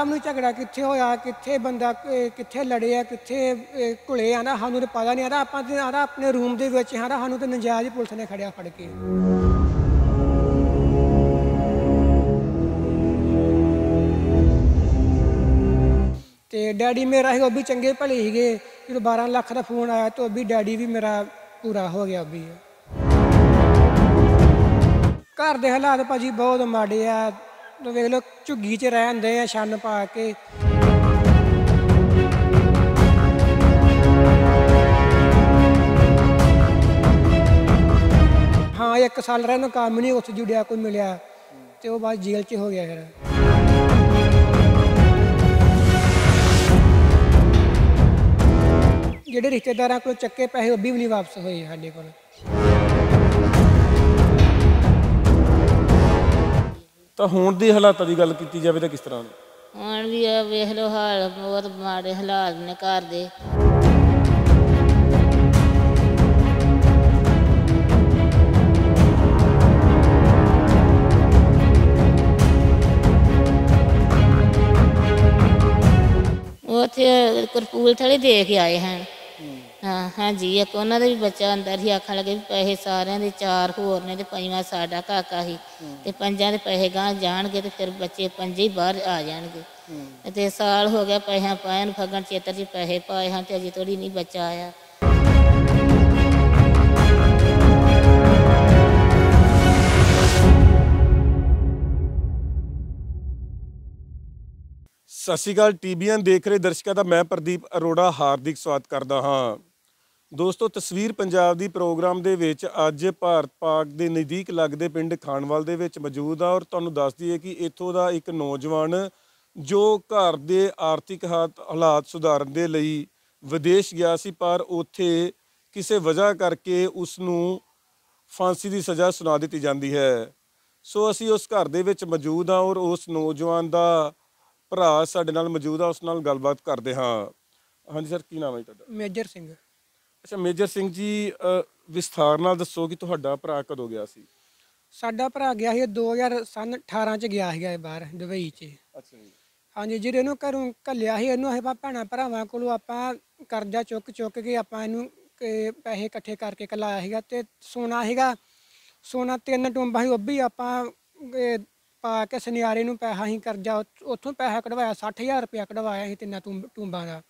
ਆਰਾਮ ਨੂੰ ਝਗੜਾ ਕਿੱਥੇ ਹੋਇਆ ਕਿੱਥੇ ਬੰਦਾ ਕਿੱਥੇ ਲੜਿਆ ਕਿੱਥੇ ਘੁਲੇ ਆਂਦਾ ਸਾਨੂੰ ਤੇ ਪਤਾ ਨਹੀਂ ਆਂਦਾ ਆਪਾਂ ਤੇ ਆਂਦਾ ਆਪਣੇ ਰੂਮ ਦੇ ਵਿੱਚ ਆਂਦਾ ਸਾਨੂੰ ਤੇ ਨਜਾਇਜ਼ ਪੁਲਿਸ ਨੇ ਖੜਿਆ ਫੜ ਕੇ ਤੇ ਡੈਡੀ ਮੇਰਾ ਹੀ ਉਹ ਵੀ ਚੰਗੇ ਭਲੇ ਹੀਗੇ ਜਦੋਂ 12 ਲੱਖ ਦਾ ਫੋਨ ਆਇਆ ਤਾਂ ਉਹ ਵੀ ਡੈਡੀ ਵੀ ਮੇਰਾ ਪੂਰਾ ਹੋ ਗਿਆ ਵੀ ਘਰ ਦੇ ਹਾਲਾਤ ਭਾਜੀ ਬਹੁਤ ਮਾੜੇ ਆ ਲੋ ਵੇਖ ਲੋ ਝੁੱਗੀ 'ਚ ਰਹਿੰਦੇ ਆ ਛੰਨ ਪਾ ਕੇ ਹਾਂ ਇੱਕ ਸਾਲ ਰਹਿਣ ਨੂੰ ਕੰਮ ਨਹੀਂ ਉੱਥੇ ਜੁੜਿਆ ਕੋਈ ਮਿਲਿਆ ਤੇ ਉਹ ਬਾਅਦ ਜੇਲ੍ਹ 'ਚ ਹੋ ਗਿਆ ਫਿਰ ਜਿਹੜੇ ਰਿਸ਼ਤੇਦਾਰਾਂ ਕੋਲ ਚੱਕੇ ਪੈਸੇ ਉਹ ਵੀ ਨਹੀਂ ਵਾਪਸ ਹੋਏ ਸਾਡੇ ਕੋਲ ਤਾਂ ਹੁਣ ਦੀ ਹਾਲਾਤਾਂ ਦੀ ਗੱਲ ਕੀਤੀ ਜਾਵੇ ਤਾਂ ਕਿਸ ਤਰ੍ਹਾਂ ਨੇ ਹੁਣ ਵੀ ਆ ਵੇਖ ਲੋ ਹਾਲ ਬਹੁਤ ਮਾੜੇ ਹਾਲਾਤ ਨੇ ਘਰ ਦੇ ਤੇ ਕਰਪੂਲ ਥਲੇ ਦੇਖ ਆਏ ਹਨ ਹਾਂ ਹਾਂਜੀ ਇੱਕ ਉਹਨਾਂ ਦਾ ਵੀ ਬੱਚਾ ਅੰਦਰ ਹੀ ਆਖਣ ਲੱਗੇ ਵੀ ਪੈਸੇ ਸਾਰਿਆਂ ਦੇ ਚਾਰ ਹੋਰ ਨੇ ਤੇ ਪੰਜਵਾਂ ਸਾਡਾ ਕਾਕਾ ਹੀ ਤੇ ਪੰਜਾਂ ਦੇ ਪੈਸੇ ਗਾਂ ਜਾਣਗੇ ਤੇ ਫਿਰ ਬੱਚੇ ਪੰਜੇ ਹੀ ਬਾਹਰ ਆ ਜਾਣਗੇ ਤੇ ਸਾਲ ਹੋ ਗਿਆ ਪੈਸਿਆਂ ਪਾਇਆ ਨੂੰ ਫਗਣ ਚੇਤਰ ਜੀ ਪੈਸੇ ਪਾਏ ਹਾਂ ਤੇ ਅਜੇ ਤੋੜੀ ਨਹੀਂ ਬੱਚਾ ਆਇਆ ਸਤਿ ਸ਼੍ਰੀ ਅਕਾਲ ਟੀਵੀਐਨ ਦੇਖ ਰਹੇ ਦਰਸ਼ਕਾਂ ਦਾ ਮੈਂ ਪ੍ਰਦੀਪ ਅਰੋੜਾ ਹਾਰਦਿਕ ਸਵਾਗਤ ਕਰਦਾ ਹਾਂ ਦੋਸਤੋ ਤਸਵੀਰ ਪੰਜਾਬ ਦੀ ਪ੍ਰੋਗਰਾਮ ਦੇ ਵਿੱਚ ਅੱਜ ਭਾਰਤ ਪਾਕ ਦੇ ਨਜ਼ਦੀਕ ਲੱਗਦੇ ਪਿੰਡ ਖਾਨਵਾਲ ਦੇ ਵਿੱਚ ਮੌਜੂਦ ਆ ਔਰ ਤੁਹਾਨੂੰ ਦੱਸ ਦਈਏ ਕਿ ਇੱਥੋਂ ਦਾ ਇੱਕ ਨੌਜਵਾਨ ਜੋ ਘਰ ਦੇ ਆਰਥਿਕ ਹਾਲਾਤ ਸੁਧਾਰਨ ਦੇ ਲਈ ਵਿਦੇਸ਼ ਗਿਆ ਸੀ ਪਰ ਉੱਥੇ ਕਿਸੇ ਵਜ੍ਹਾ ਕਰਕੇ ਉਸ ਨੂੰ ਫਾਂਸੀ ਦੀ ਸਜ਼ਾ ਸੁਣਾ ਦਿੱਤੀ ਜਾਂਦੀ ਹੈ ਸੋ ਅਸੀਂ ਉਸ ਘਰ ਦੇ ਵਿੱਚ ਮੌਜੂਦ ਹਾਂ ਔਰ ਉਸ ਨੌਜਵਾਨ ਦਾ ਭਰਾ ਸਾਡੇ ਨਾਲ ਮੌਜੂਦ ਆ ਉਸ ਨਾਲ ਗੱਲਬਾਤ ਕਰਦੇ ਹਾਂ ਹਾਂਜੀ ਸਰ ਕੀ ਨਾਮ ਹੈ ਤੁਹਾਡਾ ਮੇਜਰ ਸਿੰਘ ਅੱਛਾ ਮੇਜਰ ਸਿੰਘ ਜੀ ਵਿਸਥਾਰ ਨਾਲ ਦੱਸੋ ਕਿ ਤੁਹਾਡਾ ਭਰਾ ਕਦੋਂ ਗਿਆ ਸੀ ਸਾਡਾ ਭਰਾ ਗਿਆ ਸੀ 2000 ਸਨ 18 ਚ ਗਿਆ ਸੀ ਇਹ ਬਾਹਰ ਦੁਬਈ ਚ ਅੱਛਾ ਜੀ ਹਾਂਜੀ ਜਿਹੜੇ ਇਹਨੂੰ ਘਰੋਂ ਕੱਲਿਆ ਸੀ ਇਹਨੂੰ ਅਸੀਂ ਭੈਣਾ ਭਰਾਵਾਂ ਕੋਲੋਂ ਆਪਾਂ ਕਰਜ਼ਾ ਚੁੱਕ ਚੁੱਕ ਕੇ ਆਪਾਂ ਇਹਨੂੰ ਪੈਸੇ ਇਕੱਠੇ ਕਰਕੇ ਕਲਾਇਆ ਸੀਗਾ ਤੇ ਸੋਨਾ ਸੀਗਾ ਸੋਨਾ ਤਿੰਨ ਟੁੰਬਾਂ ਸੀ ਉਹ ਵੀ ਆਪਾਂ ਪਾ ਕੇ ਸੁਨਿਆਰੇ ਨੂੰ ਪੈਸਾ ਹੀ ਕਰਜ਼ਾ ਉੱਥੋਂ ਪੈਸਾ ਕਢਵਾਇਆ 60000 ਰੁਪਇਆ ਕਢਵਾਇਆ ਸੀ ਤਿੰਨਾਂ ਟੁੰਬਾਂ ਦਾ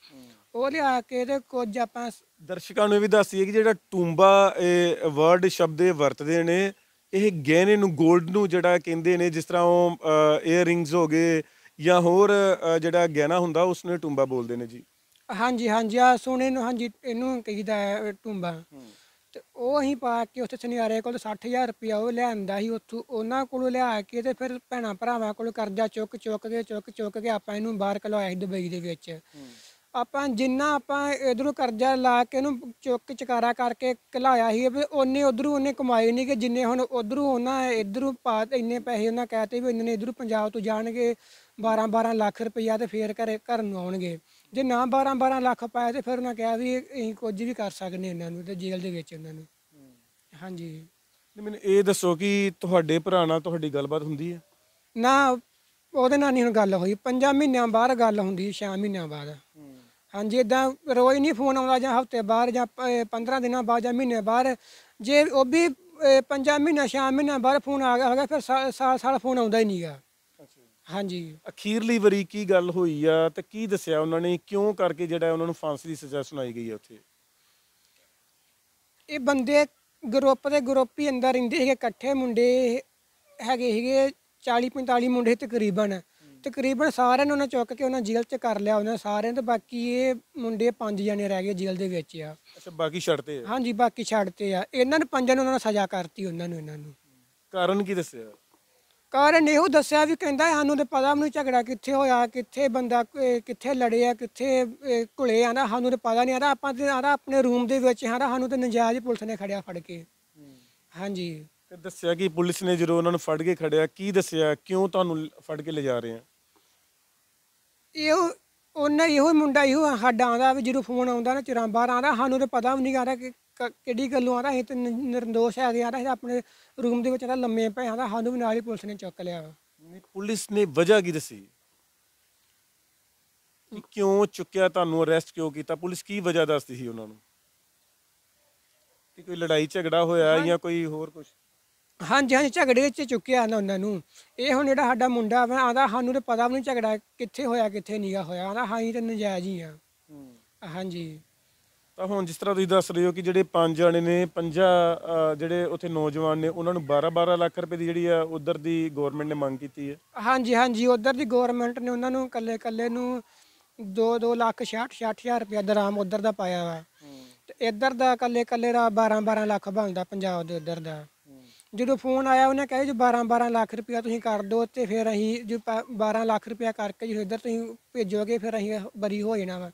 ਉਹ ਲਿਆ ਕੇ ਤੇ ਕੁਝ ਆਪਾਂ ਦਰਸ਼ਕਾਂ ਨੂੰ ਵੀ ਦੱਸੀਏ ਕਿ ਜਿਹੜਾ ਟੂੰਬਾ ਇਹ ਵਰਡ ਸ਼ਬਦ ਇਹ ਵਰਤਦੇ ਨੇ ਇਹ ਗਹਿਣੇ ਨੂੰ 골ਡ ਨੂੰ ਜਿਹੜਾ ਕਹਿੰਦੇ ਨੇ ਜਿਸ ਤਰ੍ਹਾਂ ਉਹ 에어 ਰਿੰਗਸ ਹੋ ਗਏ ਜਾਂ ਹੋਰ ਜਿਹੜਾ ਗਹਿਣਾ ਹੁੰਦਾ ਉਸ ਨੂੰ ਟੂੰਬਾ ਬੋਲਦੇ ਨੇ ਜੀ ਹਾਂਜੀ ਹਾਂਜੀ ਆ ਸੋਨੇ ਨੂੰ ਹਾਂਜੀ ਇਹਨੂੰ ਕਹੀਦਾ ਟੂੰਬਾ ਤੇ ਉਹ ਅਸੀਂ ਪਾ ਕੇ ਉੱਥੇ ਸੁਨਿਆਰੇ ਕੋਲ 60000 ਰੁਪਇਆ ਉਹ ਲਿਆਂਦਾ ਸੀ ਉੱਥੋਂ ਉਹਨਾਂ ਕੋਲੋਂ ਲਿਆ ਕੇ ਤੇ ਫਿਰ ਭੈਣਾ ਭਰਾਵਾਂ ਕੋਲ ਕਰਜ਼ਾ ਚੁੱਕ ਚੁੱਕ ਕੇ ਚੁੱਕ ਚੁੱਕ ਕੇ ਆਪਾਂ ਇਹਨੂੰ ਬਾਹਰ ਕਲਾਇਆ ਸੀ ਦੁਬਈ ਦੇ ਵਿੱਚ ਆਪਾਂ ਜਿੰਨਾ ਆਪਾਂ ਇਧਰੋਂ ਕਰਜ਼ਾ ਲਾ ਕੇ ਉਹਨੂੰ ਚੁੱਕ ਚਕਾਰਾ ਕਰਕੇ ਘਲਾਇਆ ਸੀ ਵੀ ਉਹਨੇ ਉਧਰੋਂ ਉਹਨੇ ਕਮਾਈ ਨਹੀਂ ਕਿ ਜਿੰਨੇ ਹੁਣ ਉਧਰੋਂ ਉਹਨਾਂ ਇਧਰੋਂ ਪਾ ਇੰਨੇ ਪੈਸੇ ਉਹਨਾਂ ਕਹਤੇ ਵੀ ਇੰਨੇ ਇਧਰੋਂ ਪੰਜਾਬ ਤੋਂ ਜਾਣਗੇ 12 12 ਲੱਖ ਰੁਪਈਆ ਤੇ ਫੇਰ ਘਰੇ ਘਰ ਨੂੰ ਆਉਣਗੇ ਜੇ ਨਾ 12 12 ਲੱਖ ਪਾਇਆ ਤੇ ਫਿਰ ਉਹਨਾਂ ਕਹਿਆ ਵੀ ਅਸੀਂ ਕੁਝ ਵੀ ਕਰ ਸਕਦੇ ਇਹਨਾਂ ਨੂੰ ਤੇ ਜੇਲ੍ਹ ਦੇ ਵਿੱਚ ਇਹਨਾਂ ਨੂੰ ਹਾਂਜੀ ਮੈਨੂੰ ਇਹ ਦੱਸੋ ਕਿ ਤੁਹਾਡੇ ਭਰਾ ਨਾਲ ਤੁਹਾਡੀ ਗੱਲਬਾਤ ਹੁੰਦੀ ਹੈ ਨਾ ਉਹਦੇ ਨਾਲ ਨਹੀਂ ਹੁਣ ਗੱਲ ਹੋਈ 5 ਮਹੀਨਿਆਂ ਬਾਅਦ ਗੱਲ ਹੁੰਦੀ 6 ਮਹੀਨਿਆਂ ਬਾਅਦ ਹਾਂਜੀ ਇਦਾਂ ਰੋਜ਼ ਨਹੀਂ ਫੋਨ ਆਉਂਦਾ ਜਾਂ ਹਫਤੇ ਬਾਅਦ ਜਾਂ 15 ਦਿਨਾਂ ਬਾਅਦ ਜਾਂ ਮਹੀਨੇ ਬਾਅਦ ਜੇ ਉਹ ਵੀ ਪੰਜਾਂ ਮਹੀਨਾ ਸ਼ਾਮ ਮਹੀਨਾ ਬਾਅਦ ਫੋਨ ਆ ਗਿਆ ਹੋਗਾ ਫਿਰ ਸਾਲ ਸਾਲ ਫੋਨ ਆਉਂਦਾ ਹੀ ਨਹੀਂਗਾ ਹਾਂਜੀ ਅਖੀਰਲੀ ਵਾਰੀ ਕੀ ਗੱਲ ਹੋਈ ਆ ਤੇ ਕੀ ਦੱਸਿਆ ਉਹਨਾਂ ਨੇ ਕਿਉਂ ਕਰਕੇ ਜਿਹੜਾ ਉਹਨਾਂ ਨੂੰ ਫਾਂਸੀ ਦੀ ਸਜ਼ਾ ਸੁਣਾਈ ਗਈ ਆ ਉੱਥੇ ਇਹ ਬੰਦੇ ਗਰੁੱਪ ਦੇ ਗਰੁੱਪ ਹੀ ਅੰਦਰ ਰਹਿੰਦੇ ਸੀਗੇ ਇਕੱਠੇ ਮੁੰਡੇ ਹੈਗੇ ਸੀਗੇ 40 45 ਮੁੰਡੇ ਤਕਰੀਬਨ ਤਕਰੀਬਨ ਸਾਰਿਆਂ ਨੂੰ ਉਹਨਾਂ ਚੁੱਕ ਕੇ ਉਹਨਾਂ ਜੇਲ੍ਹ 'ਚ ਕਰ ਲਿਆ ਉਹਨਾਂ ਸਾਰਿਆਂ ਤੇ ਬਾਕੀ ਇਹ ਮੁੰਡੇ ਪੰਜ ਜਣੇ ਰਹਿ ਗਏ ਜੇਲ੍ਹ ਦੇ ਵਿੱਚ ਆ ਅੱਛਾ ਬਾਕੀ ਛੱਡਤੇ ਆ ਹਾਂਜੀ ਬਾਕੀ ਛੱਡਤੇ ਆ ਇਹਨਾਂ ਨੂੰ ਪੰਜਾਂ ਨੂੰ ਉਹਨਾਂ ਨੇ ਸਜ਼ਾ ਕਰਤੀ ਉਹਨਾਂ ਨੂੰ ਇਹਨਾਂ ਨੂੰ ਕਾਰਨ ਕੀ ਦੱਸਿਆ ਕਾਰਨ ਇਹੋ ਦੱਸਿਆ ਵੀ ਕਹਿੰਦਾ ਸਾਨੂੰ ਤੇ ਪਤਾ ਮੈਨੂੰ ਝਗੜਾ ਕਿੱਥੇ ਹੋਇਆ ਕਿੱਥੇ ਬੰਦਾ ਕਿੱਥੇ ਲੜਿਆ ਕਿੱਥੇ ਘੁਲੇ ਆਂਦਾ ਸਾਨੂੰ ਤੇ ਪਤਾ ਨਹੀਂ ਆਂਦਾ ਆਪਾਂ ਤੇ ਆਂਦਾ ਆਪਣੇ ਰੂਮ ਦੇ ਵਿੱਚ ਆਂਦਾ ਸਾਨੂੰ ਤੇ ਨਜਾਇਜ਼ ਪੁਲਿਸ ਨੇ ਖੜਿਆ ਫੜ ਕੇ ਹਾਂਜੀ ਤੇ ਦੱਸਿਆ ਕਿ ਪੁਲਿਸ ਨੇ ਜਦੋਂ ਉਹਨਾਂ ਨੂੰ ਫੜ ਕੇ ਖੜਿਆ ਕੀ ਦੱਸਿਆ ਕਿਉਂ ਤੁਹਾਨੂੰ ਫੜ ਕੇ ਲਿਜਾ ਰਹੇ ਆ ਇਹ ਉਹਨਾਂ ਇਹੋ ਮੁੰਡਾ ਇਹੋ ਸਾਡਾ ਆਉਂਦਾ ਵੀ ਜਦੋਂ ਫੋਨ ਆਉਂਦਾ ਨਾ ਚਰਾਂਬਾ ਆਉਂਦਾ ਸਾਨੂੰ ਤੇ ਪਤਾ ਵੀ ਨਹੀਂ ਆਦਾ ਕਿ ਕਿਹੜੀ ਗੱਲੋਂ ਆਦਾ ਇਹ ਤੇ ਨਿਰਦੋਸ਼ ਹੈ ਗਿਆ ਇਹ ਆਪਣੇ ਰੂਮ ਦੇ ਵਿੱਚ ਆਦਾ ਲੰਮੇ ਪਏ ਆਦਾ ਸਾਨੂੰ ਵੀ ਨਾਲ ਹੀ ਪੁਲਿਸ ਨੇ ਚੱਕ ਲਿਆ ਨਹੀਂ, ਪੁਲਿਸ ਨੇ ਵਜ੍ਹਾ ਕੀ ਦੱਸੀ ਕਿ ਕਿਉਂ ਚੁੱਕਿਆ ਤੁਹਾਨੂੰ ਅਰੈਸਟ ਕਿਉਂ ਕੀਤਾ ਪੁਲਿਸ ਕੀ ਵਜ੍ਹਾ ਦੱਸਦੀ ਸੀ ਉਹਨਾਂ ਨੂੰ ਕਿ ਕੋਈ ਲੜਾਈ ਝਗੜਾ ਹੋਇਆ ਜਾਂ ਕੋਈ ਹੋਰ ਕੁਝ ਹਾਂਜੀ ਹਾਂਜੀ ਝਗੜੇ ਵਿੱਚ ਚੁੱਕਿਆ ਨਾ ਉਹਨਾਂ ਨੂੰ ਇਹ ਹੁਣ ਜਿਹੜਾ ਸਾਡਾ ਮੁੰਡਾ ਆ ਆਂਦਾ ਸਾਨੂੰ ਤੇ ਪਤਾ ਵੀ ਨਹੀਂ ਝਗੜਾ ਕਿੱਥੇ ਹੋਇਆ ਕਿੱਥੇ ਨਹੀਂਗਾ ਹੋਇਆ ਆਂਦਾ ਹਾਂ ਹੀ ਤੇ ਨਜਾਇਜ਼ ਹੀ ਆ ਹਾਂਜੀ ਤਾਂ ਹੁਣ ਜਿਸ ਤਰ੍ਹਾਂ ਤੁਸੀਂ ਦੱਸ ਰਹੇ ਹੋ ਕਿ ਜਿਹੜੇ ਪੰਜ ਜਣੇ ਨੇ ਪੰਜਾ ਜਿਹੜੇ ਉੱਥੇ ਨੌਜਵਾਨ ਨੇ ਉਹਨਾਂ ਨੂੰ 12-12 ਲੱਖ ਰੁਪਏ ਦੀ ਜਿਹੜੀ ਆ ਉਧਰ ਦੀ ਗਵਰਨਮੈਂਟ ਨੇ ਮੰਗ ਕੀਤੀ ਹੈ ਹਾਂਜੀ ਹਾਂਜੀ ਉਧਰ ਦੀ ਗਵਰਨਮੈਂਟ ਨੇ ਉਹਨਾਂ ਨੂੰ ਕੱਲੇ ਕੱਲੇ ਨੂੰ 2-2 ਲੱਖ 66-60000 ਰੁਪਏ ਦਾ ਰਾਮ ਉਧਰ ਦਾ ਪਾਇਆ ਵਾ ਤੇ ਇੱਧਰ ਦਾ ਕੱਲੇ ਕੱਲੇ ਦਾ 12-12 ਲੱਖ ਬਣਦਾ ਪੰਜਾਬ ਦੇ ਉਧਰ ਦਾ ਜਦੋਂ ਫੋਨ ਆਇਆ ਉਹਨੇ ਕਹੇ ਜੋ 12 12 ਲੱਖ ਰੁਪਇਆ ਤੁਸੀਂ ਕਰ ਦਿਓ ਤੇ ਫਿਰ ਅਸੀਂ ਜੋ 12 ਲੱਖ ਰੁਪਇਆ ਕਰਕੇ ਜੋ ਇੱਧਰ ਤੁਸੀਂ ਭੇਜੋਗੇ ਫਿਰ ਅਸੀਂ ਬਰੀ ਹੋ ਜਾਣਾ ਵਾ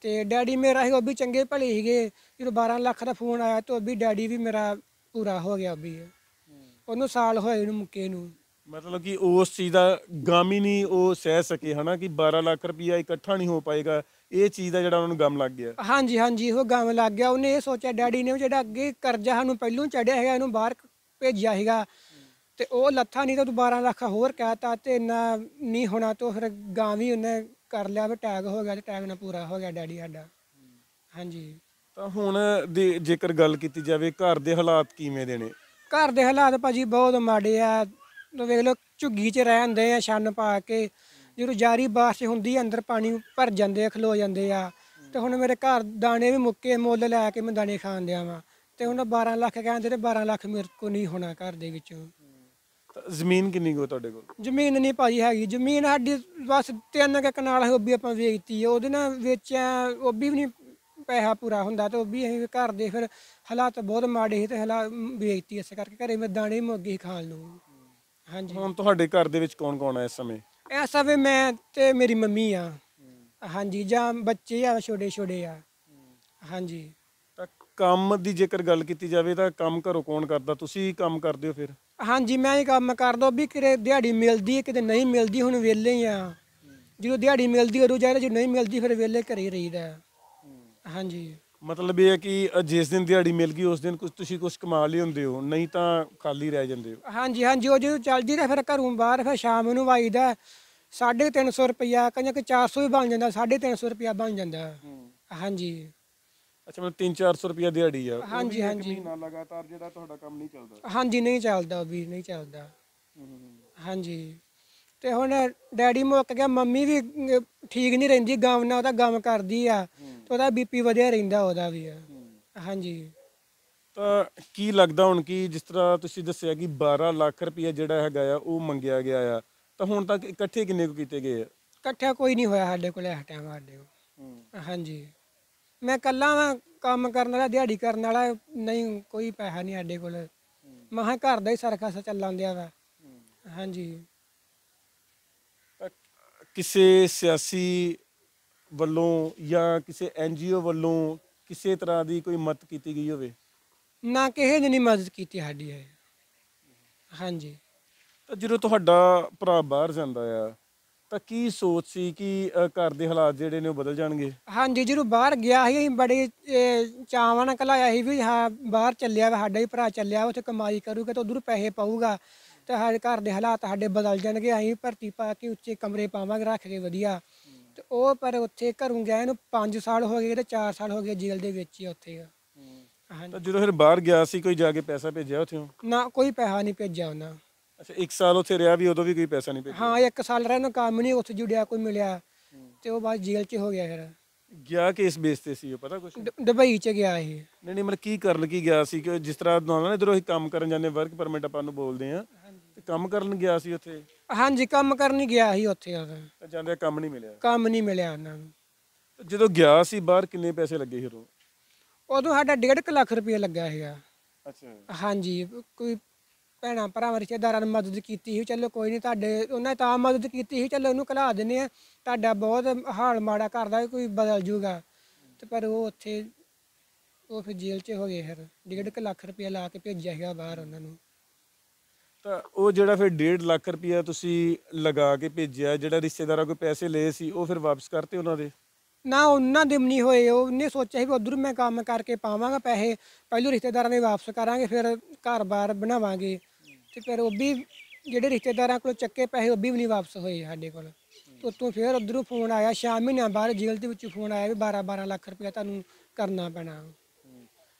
ਤੇ ਡੈਡੀ ਮੇਰਾ ਹੀ ਉਹ ਵੀ ਚੰਗੇ ਭਲੇ ਸੀਗੇ ਜਦੋਂ 12 ਲੱਖ ਦਾ ਫੋਨ ਆਇਆ ਤੇ ਉਹ ਵੀ ਡੈਡੀ ਵੀ ਮੇਰਾ ਪੂਰਾ ਹੋ ਗਿਆ ਵੀ ਉਹਨੂੰ ਸਾਲ ਹੋਏ ਨੂੰ ਮੁੱਕੇ ਨੂੰ ਮਤਲਬ ਕਿ ਉਸ ਚੀਜ਼ ਦਾ ਗਮ ਹੀ ਨਹੀਂ ਉਹ ਸਹਿ ਸਕੇ ਹਨਾ ਕਿ 12 ਲੱਖ ਰੁਪਇਆ ਇਕੱਠਾ ਨਹੀਂ ਹੋ ਪਾਏਗਾ ਇਹ ਚੀਜ਼ ਦਾ ਜਿਹੜਾ ਉਹਨਾਂ ਨੂੰ ਗਮ ਲੱਗ ਗਿਆ ਹਾਂਜੀ ਹਾਂਜੀ ਉਹ ਗਮ ਲੱਗ ਗਿਆ ਉਹਨੇ ਇਹ ਸੋਚਿਆ ਡੈਡੀ ਨੇ ਜਿਹੜਾ ਅੱਗੇ ਕਰਜ਼ਾ ਸਾਨੂੰ ਪਹਿਲੋਂ ਚੜਿਆ ਹੈਗਾ ਇਹਨੂੰ ਬਾਹਰ ਭੇਜਿਆ ਹੈਗਾ ਤੇ ਉਹ ਲੱਥਾ ਨਹੀਂ ਤਾਂ 12 ਲੱਖ ਹੋਰ ਕਹਿਤਾ ਤੇ ਇੰਨਾ ਨਹੀਂ ਹੋਣਾ ਤੋਂ ਫਿਰ ਗਾਂ ਵੀ ਉਹਨੇ ਕਰ ਲਿਆ ਵੀ ਟੈਗ ਹੋ ਗਿਆ ਤੇ ਟੈਗ ਨਾ ਪੂਰਾ ਹੋ ਗਿਆ ਡੈਡੀ ਸਾਡਾ ਹਾਂਜੀ ਤਾਂ ਹੁਣ ਜੇਕਰ ਗੱਲ ਕੀਤੀ ਜਾਵੇ ਘਰ ਦੇ ਹਾਲਾਤ ਕਿਵੇਂ ਦੇ ਨੇ ਘਰ ਦੇ ਹਾਲਾਤ ਭਾਜੀ ਬਹੁਤ ਮਾੜੇ ਆ ਤੋ ਵੇਖ ਲਓ ਝੁੱਗੀ 'ਚ ਰਹਿ ਹੁੰਦੇ ਆ ਛੰਨ ਪਾ ਕੇ ਜਦੋਂ ਜਾਰੀ ਬਾਰਿਸ਼ ਹੁੰਦੀ ਆ ਅੰਦਰ ਪਾਣੀ ਭਰ ਜਾਂਦੇ ਆ ਖਲੋ ਜਾਂਦੇ ਆ ਤੇ ਹੁਣ ਮੇਰੇ ਘਰ ਦਾਣੇ ਵੀ ਮੁੱਕੇ ਮੁੱਲ ਲੈ ਕੇ ਮੈਂ ਦਾਣੇ ਖਾਣ ਦਿਆ ਵਾਂ ਤੇ ਉਹਨਾਂ 12 ਲੱਖ ਕਹਿੰਦੇ ਤੇ 12 ਲੱਖ ਮੇਰੇ ਕੋ ਨਹੀਂ ਹੋਣਾ ਘਰ ਦੇ ਵਿੱਚ ਜ਼ਮੀਨ ਕਿੰਨੀ ਕੋ ਤੁਹਾਡੇ ਕੋਲ ਜ਼ਮੀਨ ਨਹੀਂ ਭਾਜੀ ਹੈਗੀ ਜ਼ਮੀਨ ਸਾਡੀ ਬਸ ਤਿੰਨ ਕੇ ਕਨਾਲ ਹੈ ਉਹ ਵੀ ਆਪਾਂ ਵੇਚਤੀ ਹੈ ਉਹਦੇ ਨਾਲ ਵੇਚਿਆ ਉਹ ਵੀ ਨਹੀਂ ਪੈਸਾ ਪੂਰਾ ਹੁੰਦਾ ਤੇ ਉਹ ਵੀ ਅਸੀਂ ਘਰ ਦੇ ਫਿਰ ਹਾਲਾਤ ਬਹੁਤ ਮਾੜੇ ਸੀ ਤੇ ਹਲਾ ਵੇਚਤੀ ਇਸ ਕਰਕੇ ਘਰੇ ਮੈਂ ਦਾਣੇ ਮੁੱਗੇ ਖਾਣ ਨੂੰ ਹਾਂਜੀ ਹੁਣ ਤੁਹਾਡੇ ਘਰ ਦੇ ਵਿੱਚ ਕੌਣ ਕੌਣ ਆ ਇਸ ਸਮੇਂ ਇਸ ਸਮੇਂ ਮੈਂ ਤੇ ਮੇਰੀ ਮੰਮੀ ਆ ਹਾਂਜੀ ਜਾਂ ਬੱਚੇ ਆ ਛੋਟੇ ਛੋਟੇ ਆ ਹਾਂਜੀ ਕੰਮ ਦੀ ਜੇਕਰ ਗੱਲ ਕੀਤੀ ਜਾਵੇ ਤਾਂ ਕੰਮ ਘਰੋਂ ਕੌਣ ਕਰਦਾ ਤੁਸੀਂ ਕੰਮ ਕਰਦੇ ਹੋ ਫਿਰ ਹਾਂਜੀ ਮੈਂ ਹੀ ਕੰਮ ਕਰਦਾ ਵੀ ਕਿਰੇ ਦਿਹਾੜੀ ਮਿਲਦੀ ਹੈ ਕਿਤੇ ਨਹੀਂ ਮਿਲਦੀ ਹੁਣ ਵਿਹਲੇ ਹੀ ਆ ਜਦੋਂ ਦਿਹਾੜੀ ਮਿਲਦੀ ਉਦੋਂ ਜਾਇਦਾ ਜੇ ਨਹੀਂ ਮਿਲਦੀ ਫਿਰ ਵਿਹਲੇ ਘਰੇ ਰਹੀਦਾ ਹਾਂਜੀ ਮਤਲਬ ਇਹ ਹੈ ਕਿ ਜਿਸ ਦਿਨ ਦਿਹਾੜੀ ਮਿਲ ਗਈ ਉਸ ਦਿਨ ਕੁਝ ਤੁਸੀਂ ਕੁਝ ਕਮਾ ਲਈ ਹੁੰਦੇ ਹੋ ਨਹੀਂ ਤਾਂ ਖਾਲੀ ਰਹਿ ਜਾਂਦੇ ਹੋ ਹਾਂਜੀ ਹਾਂਜੀ ਉਹ ਜਦੋਂ ਚੱਲਦੀ ਤਾਂ ਫਿਰ ਘਰੋਂ ਬਾਹਰ ਫਿਰ ਸ਼ਾਮ ਨੂੰ ਵਾਈਦਾ 350 ਰੁਪਇਆ ਕਈਆਂ ਕਿ 400 ਵੀ ਬਣ ਜਾਂਦਾ 350 ਰੁਪਇਆ ਬਣ ਜਾਂਦਾ ਹਾਂਜੀ ਅੱਛਾ ਮਤਲਬ 3-400 ਰੁਪਿਆ ਦਿਹਾੜੀ ਆ ਹਾਂਜੀ ਹਾਂਜੀ ਮਹੀਨਾ ਲਗਾਤਾਰ ਜਿਹੜਾ ਤੁਹਾਡਾ ਕੰਮ ਨਹੀਂ ਚੱਲਦਾ ਹਾਂਜੀ ਨਹੀਂ ਚੱਲਦਾ ਵੀਰ ਨਹੀਂ ਚੱਲਦਾ ਹਾਂਜੀ ਤੇ ਹੁਣ ਡੈਡੀ ਮੁੱਕ ਗਿਆ ਮੰਮੀ ਵੀ ਠੀਕ ਨਹੀਂ ਰਹਿੰਦੀ ਗਮ ਨਾਲ ਉਹਦਾ ਗਮ ਕਰਦੀ ਆ ਤੇ ਉਹਦਾ ਬੀਪੀ ਵਧਿਆ ਰਹਿੰਦਾ ਉਹਦਾ ਵੀ ਹਾਂਜੀ ਤਾਂ ਕੀ ਲੱਗਦਾ ਹੁਣ ਕਿ ਜਿਸ ਤਰ੍ਹਾਂ ਤੁਸੀਂ ਦੱਸਿਆ ਕਿ 12 ਲੱਖ ਰੁਪਏ ਜਿਹੜਾ ਹੈਗਾ ਆ ਉਹ ਮੰਗਿਆ ਗਿਆ ਆ ਤਾਂ ਹੁਣ ਤੱਕ ਇਕੱਠੇ ਕਿੰਨੇ ਕੁ ਕੀਤੇ ਗਏ ਆ ਇਕੱਠਾ ਕੋਈ ਨਹੀਂ ਹੋਇਆ ਸਾਡੇ ਕੋਲ ਇਸ ਟਾਈਮ ਸਾਡੇ ਕੋਲ ਹਾਂਜੀ ਮੈਂ ਕੱਲਾ ਵਾਂ ਕੰਮ ਕਰਨ ਵਾਲਾ ਦਿਹਾੜੀ ਕਰਨ ਵਾਲਾ ਨਹੀਂ ਕੋਈ ਪੈਸਾ ਨਹੀਂ ਸਾਡੇ ਕੋਲ ਮਹਾ ਘਰ ਦਾ ਹੀ ਸਰਖਾ ਸਾ ਚੱਲਾਂ ਦਿਆ ਵਾ ਹਾਂਜੀ ਕਿਸੇ ਸਿਆਸੀ ਵੱਲੋਂ ਜਾਂ ਕਿਸੇ ਐਨਜੀਓ ਵੱਲੋਂ ਕਿਸੇ ਤਰ੍ਹਾਂ ਦੀ ਕੋਈ ਮਦਦ ਕੀਤੀ ਗਈ ਹੋਵੇ ਨਾ ਕਿਸੇ ਨੇ ਨਹੀਂ ਮਦਦ ਕੀਤੀ ਸਾਡੀ ਹੈ ਹਾਂਜੀ ਤਾਂ ਜਦੋਂ ਤੁਹਾਡਾ ਭਰਾ ਬਾਹਰ ਜਾਂਦਾ ਆ ਤਾਂ ਕੀ ਸੋਚ ਸੀ ਕਿ ਘਰ ਦੇ ਹਾਲਾਤ ਜਿਹੜੇ ਨੇ ਉਹ ਬਦਲ ਜਾਣਗੇ ਹਾਂਜੀ ਜਿਹੜੂ ਬਾਹਰ ਗਿਆ ਸੀ ਅਸੀਂ ਬੜੇ ਅਹ, ਨਾਲ ਕਲਾਇਆ ਸੀ ਵੀ ਹਾਂ ਬਾਹਰ ਚੱਲਿਆ ਵਾ ਸਾਡਾ ਹੀ ਭਰਾ ਚੱਲਿਆ ਉੱਥੇ ਕਮਾਈ ਕਰੂਗਾ ਤੇ ਉਧਰ ਪੈਸੇ ਪਾਊਗਾ ਤੇ ਹਰ ਘਰ ਦੇ ਹਾਲਾਤ ਸਾਡੇ ਬਦਲ ਜਾਣਗੇ ਅਸੀਂ ਭਰਤੀ ਪਾ ਕੇ ਉੱਚੇ ਕਮਰੇ ਪਾਵਾਂਗੇ ਰੱਖ ਕੇ ਵਧੀਆ ਤੇ ਉਹ ਪਰ ਉੱਥੇ ਘਰੋਂ ਗਿਆ ਇਹਨੂੰ 5 ਸਾਲ ਹੋ ਗਏ ਤੇ 4 ਸਾਲ ਹੋ ਗਏ ਜੇਲ੍ਹ ਦੇ ਵਿੱਚ ਹੀ ਉੱਥੇ ਹਾਂਜੀ ਤਾਂ ਜਦੋਂ ਫਿਰ ਬਾਹਰ ਗਿਆ ਸੀ ਕੋਈ ਜਾ ਕੇ ਪੈਸਾ ਭੇਜਿਆ ਉੱਥੇ ਨਾ ਕੋਈ ਪੈਸਾ ਨਹੀਂ ਭੇਜਿਆ ਉਹਨਾਂ ਅੱਛਾ 1 ਸਾਲ ਉੱਥੇ ਰਿਹਾ ਵੀ ਉਦੋਂ ਵੀ ਕੋਈ ਪੈਸਾ ਨਹੀਂ ਭੇਜਿਆ ਹਾਂ ਇੱਕ ਸਾਲ ਰਹਿਣ ਕੰਮ ਨਹੀਂ ਉੱਥੇ ਜੁੜਿਆ ਕੋਈ ਮਿਲਿਆ ਤੇ ਉਹ ਬਾਅਦ ਜੇਲ੍ਹ 'ਚ ਹੋ ਗਿਆ ਫਿਰ ਗਿਆ ਕਿਸ ਬੇਸ ਤੇ ਸੀ ਉਹ ਪਤਾ ਕੁਝ ਦੁਬਈ 'ਚ ਗਿਆ ਇਹ ਨਹੀਂ ਨਹੀਂ ਮਤਲਬ ਕੀ ਕਰਨ ਕੀ ਗਿਆ ਸੀ ਕਿ ਜਿਸ ਤਰ੍ਹਾਂ ਦੋਵਾਂ ਨੇ ਇਧਰੋਂ ਹੀ ਕੰਮ ਕਰਨ ਜਾਂਦੇ ਵਰਕ ਪਰਮਿਟ ਆਪਾਂ ਨੂੰ ਬੋਲਦੇ ਆ ਤੇ ਕੰਮ ਕਰਨ ਗਿਆ ਸੀ ਉੱਥੇ ਹਾਂਜੀ ਕੰਮ ਕਰਨ ਹੀ ਗਿਆ ਸੀ ਉੱਥੇ ਉਹ ਜਾਂਦੇ ਕੰਮ ਨਹੀਂ ਮਿਲਿਆ ਕੰਮ ਨਹੀਂ ਮਿਲਿਆ ਉਹਨਾਂ ਨੂੰ ਜਦੋਂ ਗਿਆ ਸੀ ਬਾਹਰ ਕਿੰਨੇ ਪੈਸੇ ਲੱਗੇ ਸੀ ਉਦੋਂ ਉਦੋਂ ਸਾਡਾ 1.5 ਲੱਖ ਰੁਪਏ ਲੱਗਾ ਹੈਗਾ ਅੱਛਾ ਹਾਂਜੀ ਕੋਈ ਭੈਣਾ ਭਰਾਵਾਂ ਰਿਸ਼ਤੇਦਾਰਾਂ ਨੇ ਮਦਦ ਕੀਤੀ ਸੀ ਚਲੋ ਕੋਈ ਨਹੀਂ ਤੁਹਾਡੇ ਉਹਨਾਂ ਤਾਂ ਮਦਦ ਕੀਤੀ ਸੀ ਚਲੋ ਉਹਨੂੰ ਕਲਾ ਦਿੰਨੇ ਆ ਤੁਹਾਡਾ ਬਹੁਤ ਹਾਲ ਮਾੜਾ ਕਰਦਾ ਕੋਈ ਬਦਲ ਜੂਗਾ ਤੇ ਪਰ ਉਹ ਉੱਥੇ ਉਹ ਫਿਰ ਜੇਲ੍ਹ 'ਚ ਹੋ ਗਏ ਫਿਰ ਡੇਢ ਕੁ ਲੱਖ ਰੁਪਏ ਲਾ ਕੇ ਭੇਜਿਆ ਸੀਗਾ ਬਾਹਰ ਉਹਨਾਂ ਨੂੰ ਤਾਂ ਉਹ ਜਿਹੜਾ ਫਿਰ ਡੇਢ ਲੱਖ ਰੁਪਏ ਤੁਸੀਂ ਲਗਾ ਕੇ ਭੇਜਿਆ ਜਿਹੜਾ ਰਿਸ਼ਤੇਦਾਰਾਂ ਕੋਲ ਪੈਸੇ ਲਏ ਸੀ ਉਹ ਫਿਰ ਵਾਪਸ ਕਰਤੇ ਉਹਨਾਂ ਦੇ ਨਾ ਉਹਨਾਂ ਦੇ ਮਨੀ ਹੋਏ ਉਹਨੇ ਸੋਚਿਆ ਸੀ ਕਿ ਉਧਰ ਮੈਂ ਕੰਮ ਕਰਕੇ ਪਾਵਾਂਗਾ ਪੈਸੇ ਪਹਿਲੂ ਰਿਸ਼ਤੇਦਾਰਾਂ ਦੇ ਵਾਪਸ ਕਰਾਂਗੇ ਫਿਰ ਘਰ-ਬਾਰ ਬਣਾਵਾਂਗੇ ਤੇ ਫਿਰ ਉਹ ਵੀ ਜਿਹੜੇ ਰਿਸ਼ਤੇਦਾਰਾਂ ਕੋਲ ਚੱਕੇ ਪੈਸੇ ਉਹ ਵੀ ਨਹੀਂ ਵਾਪਸ ਹੋਏ ਸਾਡੇ ਕੋਲ ਉਤੋਂ ਫਿਰ ਉਧਰੋਂ ਫੋਨ ਆਇਆ ਸ਼ਾਮ ਮਹੀਨਿਆਂ ਬਾਅਦ ਜੇਲ੍ਹ ਦੇ ਵਿੱਚੋਂ ਫੋਨ ਆਇਆ ਵੀ 12-12 ਲੱਖ ਰੁਪਏ ਤੁਹਾਨੂੰ ਕਰਨਾ ਪੈਣਾ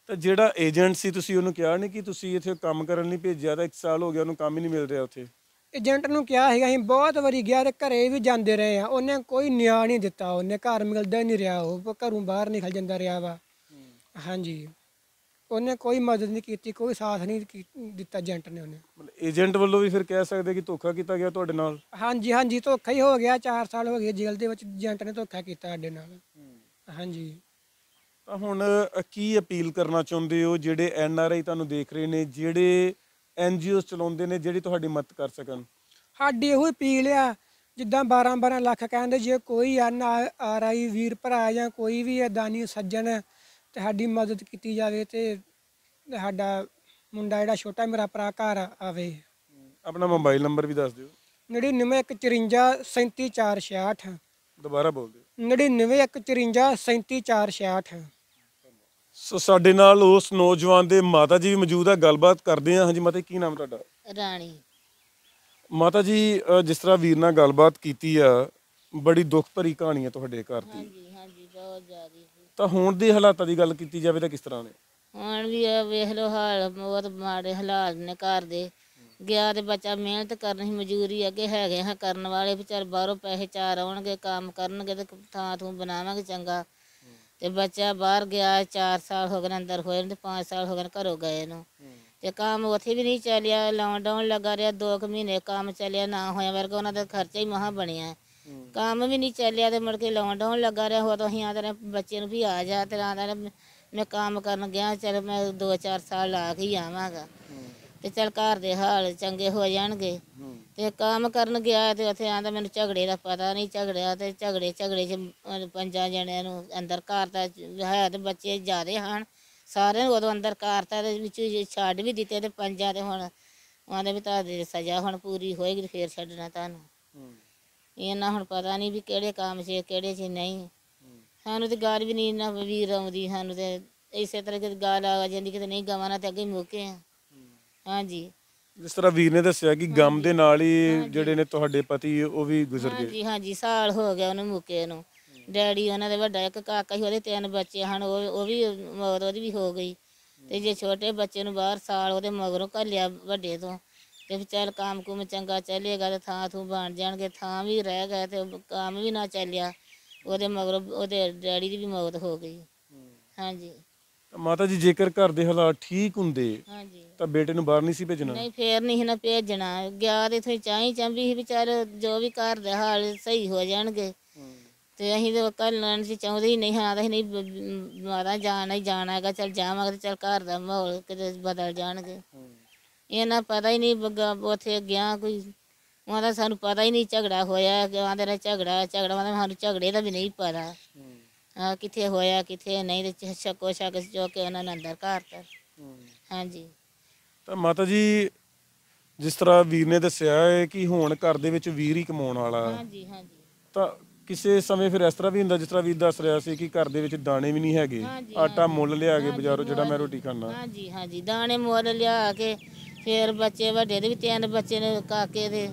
ਤਾਂ ਜਿਹੜਾ ਏਜੰਟ ਸੀ ਤੁਸੀਂ ਉਹਨੂੰ ਕਿਹਾ ਨਹੀਂ ਕਿ ਤੁਸੀਂ ਇੱਥੇ ਕੰਮ ਕਰਨ ਲਈ ਭੇਜਿਆ ਤਾਂ 1 ਸਾਲ ਹੋ ਗਿਆ ਉਹਨੂੰ ਕੰਮ ਹੀ ਨਹੀਂ ਮਿਲ ਰਿਹਾ ਉੱਥੇ ਏਜੰਟ ਨੂੰ ਕਿਹਾ ਹੈਗਾ ਅਸੀਂ ਬਹੁਤ ਵਾਰੀ ਗਿਆ ਤੇ ਘਰੇ ਵੀ ਜਾਂਦੇ ਰਹੇ ਆ ਉਹਨੇ ਕੋਈ ਨਿਆਂ ਨਹੀਂ ਦਿੱਤਾ ਉਹਨੇ ਘਰ ਮਿਲਦਾ ਨਹੀਂ ਰਿਹਾ ਉਹ ਘਰੋਂ ਬਾਹਰ ਨਿਕਲ ਜਾਂਦਾ ਰਿਹਾ ਵਾ ਹਾਂਜੀ ਉਹਨੇ ਕੋਈ ਮਦਦ ਨਹੀਂ ਕੀਤੀ ਕੋਈ ਸਾਥ ਨਹੀਂ ਦਿੱਤਾ ਏਜੰਟ ਨੇ ਉਹਨੇ ਮਤਲਬ ਏਜੰਟ ਵੱਲੋਂ ਵੀ ਫਿਰ ਕਹਿ ਸਕਦੇ ਕਿ ਧੋਖਾ ਕੀਤਾ ਗਿਆ ਤੁਹਾਡੇ ਨਾਲ ਹਾਂਜੀ ਹਾਂਜੀ ਧੋਖਾ ਹੀ ਹੋ ਗਿਆ 4 ਸਾਲ ਹੋ ਗਏ ਜੇਲ੍ਹ ਦੇ ਵਿੱਚ ਏਜੰਟ ਨੇ ਧੋਖਾ ਕੀਤਾ ਸਾਡੇ ਨਾਲ ਹਾਂਜੀ ਤਾਂ ਹੁਣ ਕੀ ਅਪੀਲ ਕਰਨਾ ਚਾਹੁੰਦੇ ਹੋ ਜਿਹੜੇ ਐਨਆਰਆਈ ਤੁਹਾਨੂੰ ਦੇਖ ਰਹੇ ਨੇ ਜਿਹੜੇ ਐਨਜੀਓਸ ਚਲਾਉਂਦੇ ਨੇ ਜਿਹੜੀ ਤੁਹਾਡੀ ਮਦਦ ਕਰ ਸਕਣ ਸਾਡੀ ਇਹੋ ਅਪੀਲ ਆ ਜਿੱਦਾਂ 12-12 ਲੱਖ ਕਹਿੰਦੇ ਜੇ ਕੋਈ ਐਨ ਆਰ ਆਈ ਵੀਰ ਭਰਾ ਜਾਂ ਕੋਈ ਵੀ ਅਦਾਨੀ ਸੱਜਣ ਤੇ ਸਾਡੀ ਮਦਦ ਕੀਤੀ ਜਾਵੇ ਤੇ ਸਾਡਾ ਮੁੰਡਾ ਜਿਹੜਾ ਛੋਟਾ ਮੇਰਾ ਭਰਾ ਘਰ ਆਵੇ ਆਪਣਾ ਮੋਬਾਈਲ ਨੰਬਰ ਵੀ ਦੱਸ ਦਿਓ 99154374466 ਦੁਬਾਰਾ ਬੋਲ ਦਿਓ 99154374466 ਸੋ ਸਾਡੇ ਨਾਲ ਉਸ ਨੌਜਵਾਨ ਦੇ ਮਾਤਾ ਜੀ ਵੀ ਮੌਜੂਦ ਆ ਗੱਲਬਾਤ ਕਰਦੇ ਆ ਹਾਂਜੀ ਮਾਤਾ ਜੀ, ਕੀ ਨਾਮ ਤੁਹਾਡਾ ਰਾਣੀ ਮਾਤਾ ਜੀ ਜਿਸ ਤਰ੍ਹਾਂ ਵੀਰ ਨਾਲ ਗੱਲਬਾਤ ਕੀਤੀ ਆ ਬੜੀ ਦੁੱਖ ਭਰੀ ਕਹਾਣੀ ਆ ਤੁਹਾਡੇ ਘਰ ਦੀ ਹਾਂਜੀ ਹਾਂਜੀ ਬਹੁਤ ਜ਼ਿਆਦੀ ਤਾਂ ਹੁਣ ਦੇ ਹਾਲਾਤਾਂ ਦੀ ਗੱਲ ਕੀਤੀ ਜਾਵੇ ਤਾਂ ਕਿਸ ਤਰ੍ਹਾਂ ਨੇ ਹੁਣ ਵੀ ਆ ਵੇਖ ਲੋ ਹਾਲ ਬਹੁਤ ਮਾੜੇ ਹਾਲਾਤ ਨੇ ਘਰ ਦੇ ਗਿਆ ਤੇ ਬੱਚਾ ਮਿਹਨਤ ਕਰਨ ਮਜ਼ਦੂਰੀ ਅੱਗੇ ਹੈਗੇ ਹਾਂ ਕਰਨ ਵਾਲੇ ਵਿਚਾਰ ਬਾਹਰੋਂ ਪੈਸੇ ਚਾਰ ਆਉਣਗੇ ਕੰਮ ਕਰਨਗੇ ਤੇ ਥਾਂ ਥੂ ਬਣਾਵਾਂਗੇ ਚੰਗਾ ਤੇ ਬੱਚਾ ਬਾਹਰ ਗਿਆ 4 ਸਾਲ ਹੋ ਗਏ ਅੰਦਰ ਹੋਏ ਨੇ ਤੇ 5 ਸਾਲ ਹੋ ਗਏ ਘਰੋਂ ਗਏ ਨੂੰ ਤੇ ਕੰਮ ਉੱਥੇ ਵੀ ਨਹੀਂ ਚੱਲਿਆ ਲਾਕਡਾਊਨ ਲੱਗਾ ਰਿਹਾ 2 ਮਹੀਨੇ ਕੰਮ ਚੱਲਿਆ ਨਾ ਹੋਇਆ ਵਰਗਾ ਉਹਨਾਂ ਦਾ ਖਰਚਾ ਹੀ ਮਹਾ ਬਣਿਆ ਕੰਮ ਵੀ ਨਹੀਂ ਚੱਲਿਆ ਤੇ ਮੁੜ ਕੇ ਲਾਕਡਾਊਨ ਲੱਗਾ ਰਿਹਾ ਹੋ ਅਸੀਂ ਹੀ ਆਦਰ ਬੱਚੇ ਨੂੰ ਵੀ ਆ ਜਾ ਤੇ ਆਦਰ ਮੈਂ ਕੰਮ ਕਰਨ ਗਿਆ ਚਲ ਮੈਂ 2-4 ਸਾਲ ਲਾ ਕੇ ਹੀ ਆਵਾਂਗਾ ਤੇ ਚਲ ਘਰ ਦੇ ਹਾਲ ਚੰਗੇ ਹੋ ਜਾਣਗੇ ਤੇ ਕੰਮ ਕਰਨ ਗਿਆ ਤੇ ਉੱਥੇ ਆਂਦਾ ਮੈਨੂੰ ਝਗੜੇ ਦਾ ਪਤਾ ਨਹੀਂ ਝਗੜਿਆ ਤੇ ਝਗੜੇ ਝਗੜੇ ਚ ਪੰਜਾਂ ਜਣਿਆਂ ਨੂੰ ਅੰਦਰ ਦਾ ਹੈ ਤੇ ਬੱਚੇ ਜਾਦੇ ਹਨ ਸਾਰਿਆਂ ਨੂੰ ਉਦੋਂ ਅੰਦਰ ਕਰਤਾ ਤੇ ਵਿੱਚ ਛੱਡ ਵੀ ਦਿੱਤੇ ਤੇ ਪੰਜਾਂ ਤੇ ਹੁਣ ਆਂਦੇ ਵੀ ਤਾਂ ਦੇ ਸਜ਼ਾ ਹੁਣ ਪੂਰੀ ਹੋਏਗੀ ਫੇਰ ਛੱਡਣਾ ਤੁਹਾਨੂੰ ਇਹਨਾਂ ਹੁਣ ਪਤਾ ਨਹੀਂ ਵੀ ਕਿਹੜੇ ਕੰਮ ਸੀ ਕਿਹੜੇ ਸੀ ਨਹੀਂ ਸਾਨੂੰ ਤੇ ਗਾਲ ਵੀ ਨਹੀਂ ਨਾ ਵੀਰ ਆਉਂਦੀ ਸਾਨੂੰ ਤੇ ਇਸੇ ਤਰ੍ਹਾਂ ਜਦ ਗਾਲ ਆ ਜਾਂਦੀ ਕਿਤੇ ਨਹੀਂ ਗਵਾਂ ਨਾ ਤੇ ਅੱਗੇ ਮੁੱਕੇ ਆ ਹਾਂਜੀ ਜਿਸ ਤਰ੍ਹਾਂ ਵੀਰ ਨੇ ਦੱਸਿਆ ਕਿ ਗਮ ਦੇ ਨਾਲ ਹੀ ਜਿਹੜੇ ਨੇ ਤੁਹਾਡੇ ਪਤੀ ਉਹ ਵੀ ਗੁਜ਼ਰ ਗਏ ਹਾਂਜੀ ਹਾਂਜੀ ਸਾਲ ਹੋ ਗਿਆ ਉਹਨੂੰ ਮੁਕੇ ਨੂੰ ਡੈਡੀ ਉਹਨਾਂ ਦੇ ਵੱਡਾ ਇੱਕ ਕਾਕਾ ਹੀ ਉਹਦੇ ਤਿੰਨ ਬੱਚੇ ਹਨ ਉਹ ਉਹ ਵੀ ਮੌਤ ਉਹਦੀ ਵੀ ਹੋ ਗਈ ਤੇ ਜੇ ਛੋਟੇ ਬੱਚੇ ਨੂੰ ਬਾਹਰ ਸਾਲ ਉਹਦੇ ਮਗਰੋਂ ਘੱਲਿਆ ਵੱਡੇ ਤੋਂ ਤੇ ਵਿਚਾਰ ਚੱਲ ਕੰਮ ਕੁਮ ਚੰਗਾ ਚੱਲੇਗਾ ਤੇ ਥਾਂ ਥੂ ਬਣ ਜਾਣਗੇ ਥਾਂ ਵੀ ਰਹਿ ਗਏ ਤੇ ਕੰਮ ਵੀ ਨਾ ਚੱਲਿਆ ਉਹਦੇ ਮਗਰੋਂ ਉਹਦੇ ਡੈਡੀ ਦੀ ਵੀ ਮੌਤ ਹੋ ਗਈ ਹਾਂਜੀ ਤਾਂ ਮਾਤਾ ਜੀ ਜੇਕਰ ਘਰ ਦੇ ਹਾਲਾਤ ਠੀਕ ਹੁੰਦੇ ਹਾਂਜੀ ਤਾਂ ਬੇਟੇ ਨੂੰ ਬਾਹਰ ਨਹੀਂ ਸੀ ਭੇਜਣਾ ਨਹੀਂ ਫੇਰ ਨਹੀਂ ਨਾ ਭੇਜਣਾ ਗਿਆ ਤੇ ਇਥੇ ਚਾਹੀ ਸੀ ਵਿਚਾਰ ਜੋ ਵੀ ਘਰ ਦੇ ਹਾਲ ਸਹੀ ਹੋ ਜਾਣਗੇ ਤੇ ਅਸੀਂ ਕੱਲ ਕੱਲਣ ਸੀ ਚਾਹੁੰਦੇ ਹੀ ਨਹੀਂ ਹਾਂ ਨਹੀਂ ਮਾਰਾ ਜਾਣਾ ਹੀ ਜਾਣਾ ਹੈਗਾ ਚਲ ਜਾਵਾਂਗੇ ਤੇ ਚਲ ਘਰ ਦਾ ਮਾਹੌਲ ਕਿਤੇ ਬਦਲ ਜਾਣਗੇ ਇਹਨਾਂ ਪਤਾ ਹੀ ਨਹੀਂ ਉੱਥੇ ਗਿਆ ਕੋਈ ਉਹਨਾਂ ਦਾ ਸਾਨੂੰ ਪਤਾ ਹੀ ਨਹੀਂ ਝਗੜਾ ਹੋਇਆ ਕਿ ਆਂਦੇ ਨੇ ਝਗੜਾ ਝਗੜਾ ਉਹਨਾਂ ਸਾਨੂੰ ਝਗੜੇ ਦਾ ਵੀ ਨਹੀਂ ਪਤਾ ਕਿੱਥੇ ਹੋਇਆ ਕਿੱਥੇ ਨਹੀਂ ਤੇ ਸ਼ੱਕੋ ਸ਼ੱਕ ਜੋ ਕਿ ਉਹਨਾਂ ਨੇ ਅੰਦਰ ਤੇ ਹਾਂਜੀ ਤਾਂ ਮਾਤਾ ਜੀ ਜਿਸ ਤਰ੍ਹਾਂ ਵੀਰ ਨੇ ਦੱਸਿਆ ਹੈ ਕਿ ਹੁਣ ਘਰ ਦੇ ਵਿੱਚ ਵੀਰ ਹੀ ਕਮਾਉਣ ਵਾਲਾ ਹਾਂਜੀ ਹਾਂਜੀ ਤਾਂ ਕਿਸੇ ਸਮੇਂ ਫਿਰ ਇਸ ਤਰ੍ਹਾਂ ਵੀ ਹੁੰਦਾ ਜਿਸ ਤਰ੍ਹਾਂ ਵੀਰ ਦੱਸ ਰਿਹਾ ਸੀ ਕਿ ਘਰ ਦੇ ਵਿੱਚ ਦਾਣੇ ਵੀ ਨਹੀਂ ਹੈਗੇ ਆਟਾ ਮੁੱਲ ਲਿਆ ਕੇ ਬਾਜ਼ਾਰੋਂ ਜਿਹੜਾ ਮੈਂ ਰੋਟੀ ਖਾਣਾ ਹਾਂਜੀ ਹਾਂਜੀ ਦਾਣੇ ਮੁੱਲ ਲਿਆ ਕੇ ਫਿਰ ਬੱਚੇ ਵੱਡੇ ਦੇ ਵੀ ਤਿੰਨ ਬੱਚੇ ਨੇ ਕਾਕੇ ਦੇ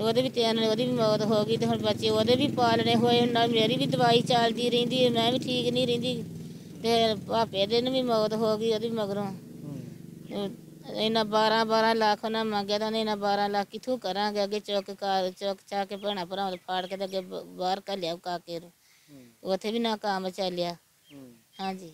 ਉਹਦੇ ਵੀ ਤੇਨ ਉਹਦੀ ਵੀ ਮੌਤ ਹੋ ਗਈ ਤੇ ਹੁਣ ਬੱਚੇ ਉਹਦੇ ਵੀ ਪਾਲਣੇ ਹੋਏ ਨਾਲ ਮੇਰੀ ਵੀ ਦਵਾਈ ਚੱਲਦੀ ਰਹਿੰਦੀ ਹੈ, ਮੈਂ ਵੀ ਠੀਕ ਨਹੀਂ ਰਹਿੰਦੀ ਤੇ ਭਾਪੇ ਦੇ ਨੂੰ ਵੀ ਮੌਤ ਹੋ ਗਈ ਉਹਦੀ ਮਗਰੋਂ ਇਹਨਾਂ 12 12 ਲੱਖ ਉਹਨਾਂ ਮੰਗਿਆ ਤਾਂ ਇਹਨਾਂ 12 ਲੱਖ ਕਿਥੋਂ ਕਰਾਂਗੇ ਅੱਗੇ ਚੁੱਕ ਕਾਰ ਚੁੱਕ ਚਾ ਕੇ ਭਣਾ ਭਰਾਉਂ ਫਾੜ ਕੇ ਅੱਗੇ ਬਾਹਰ ਘੱਲਿਆ ਕਾ ਕੇ ਉੱਥੇ ਵੀ ਨਾ ਕੰਮ ਚੱਲਿਆ ਹਾਂਜੀ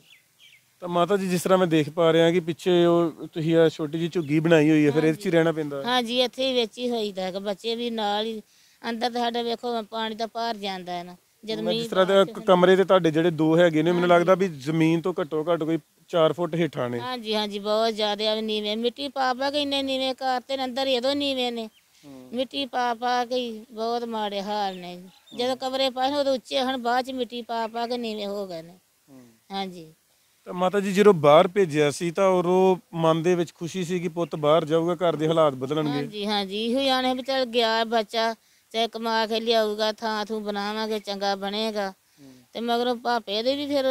ਤਾਂ ਮਾਤਾ ਜੀ ਜਿਸ ਤਰ੍ਹਾਂ ਮੈਂ ਦੇਖ ਪਾ ਰਿਹਾ ਕਿ ਪਿੱਛੇ ਉਹ ਤੁਸੀਂ ਆ ਛੋਟੀ ਜੀ ਝੁੱਗੀ ਬਣਾਈ ਹੋਈ ਹੈ ਫਿਰ ਇਹਦੇ 'ਚ ਰਹਿਣਾ ਪੈਂਦਾ ਹਾਂਜੀ ਇੱਥੇ ਹੀ ਵਿੱਚ ਹੀ ਹੋਈਦਾ ਕਿ ਬੱਚੇ ਵੀ ਨਾਲ ਹੀ ਅੰਦਰ ਤਾਂ ਸਾਡਾ ਵੇਖੋ ਪਾਣੀ ਦਾ ਪਾਰ ਜਾਂਦਾ ਹੈ ਨਾ ਜਦ ਮੈਂ ਜਿਸ ਤਰ੍ਹਾਂ ਦੇ ਕਮਰੇ ਤੇ ਤੁਹਾਡੇ ਜਿਹੜੇ ਦੋ ਹੈਗੇ ਨੇ ਮੈਨੂੰ ਲੱਗਦਾ ਵੀ ਜ਼ਮੀਨ ਤੋਂ ਘੱਟੋ ਘੱਟ ਕੋਈ 4 ਫੁੱਟ ਹੇਠਾਂ ਨੇ ਹਾਂਜੀ ਹਾਂਜੀ ਬਹੁਤ ਜ਼ਿਆਦਾ ਆ ਨੀਵੇਂ ਮਿੱਟੀ ਪਾ ਪਾ ਕੇ ਇੰਨੇ ਨੀਵੇਂ ਕਰਤੇ ਨੇ ਅੰਦਰ ਇਹਦੋਂ ਨੀਵੇਂ ਨੇ ਮਿੱਟੀ ਪਾ ਪਾ ਕੇ ਬਹੁਤ ਮਾੜੇ ਹਾਲ ਨੇ ਜਦੋਂ ਕਮਰੇ ਪਾਏ ਉਹਦੇ ਉਦੋਂ ਉੱਚੇ ਹਨ ਬਾਅਦ ਚ ਮਿੱਟੀ ਪਾ ਪਾ ਕੇ ਨੀਵੇਂ ਹੋ ਗਏ ਨੇ ਹਾਂਜੀ ਤਾਂ ਮਾਤਾ ਜੀ ਜਦੋਂ ਬਾਹਰ ਭੇਜਿਆ ਸੀ ਤਾਂ ਰੋ ਮਨ ਦੇ ਵਿੱਚ ਖੁਸ਼ੀ ਸੀ ਕਿ ਪੁੱਤ ਬਾਹਰ ਜਾਊਗਾ ਘਰ ਦੇ ਹਾਲਾਤ ਬਦਲਣਗੇ ਹਾਂਜੀ ਹਾਂਜੀ ਇਹੋ ਜਾਣੇ ਵੀ ਚੱਲ ਗਿਆ ਬੱਚਾ ਤੇ ਕਮਾ ਕੇ ਲਿਆਊਗਾ ਥਾਂ ਥੂ ਬਣਾਵਾਂਗੇ ਚੰਗਾ ਬਣੇਗਾ ਤੇ ਮਗਰੋਂ ਭਾਪੇ ਦੇ ਵੀ ਫਿਰ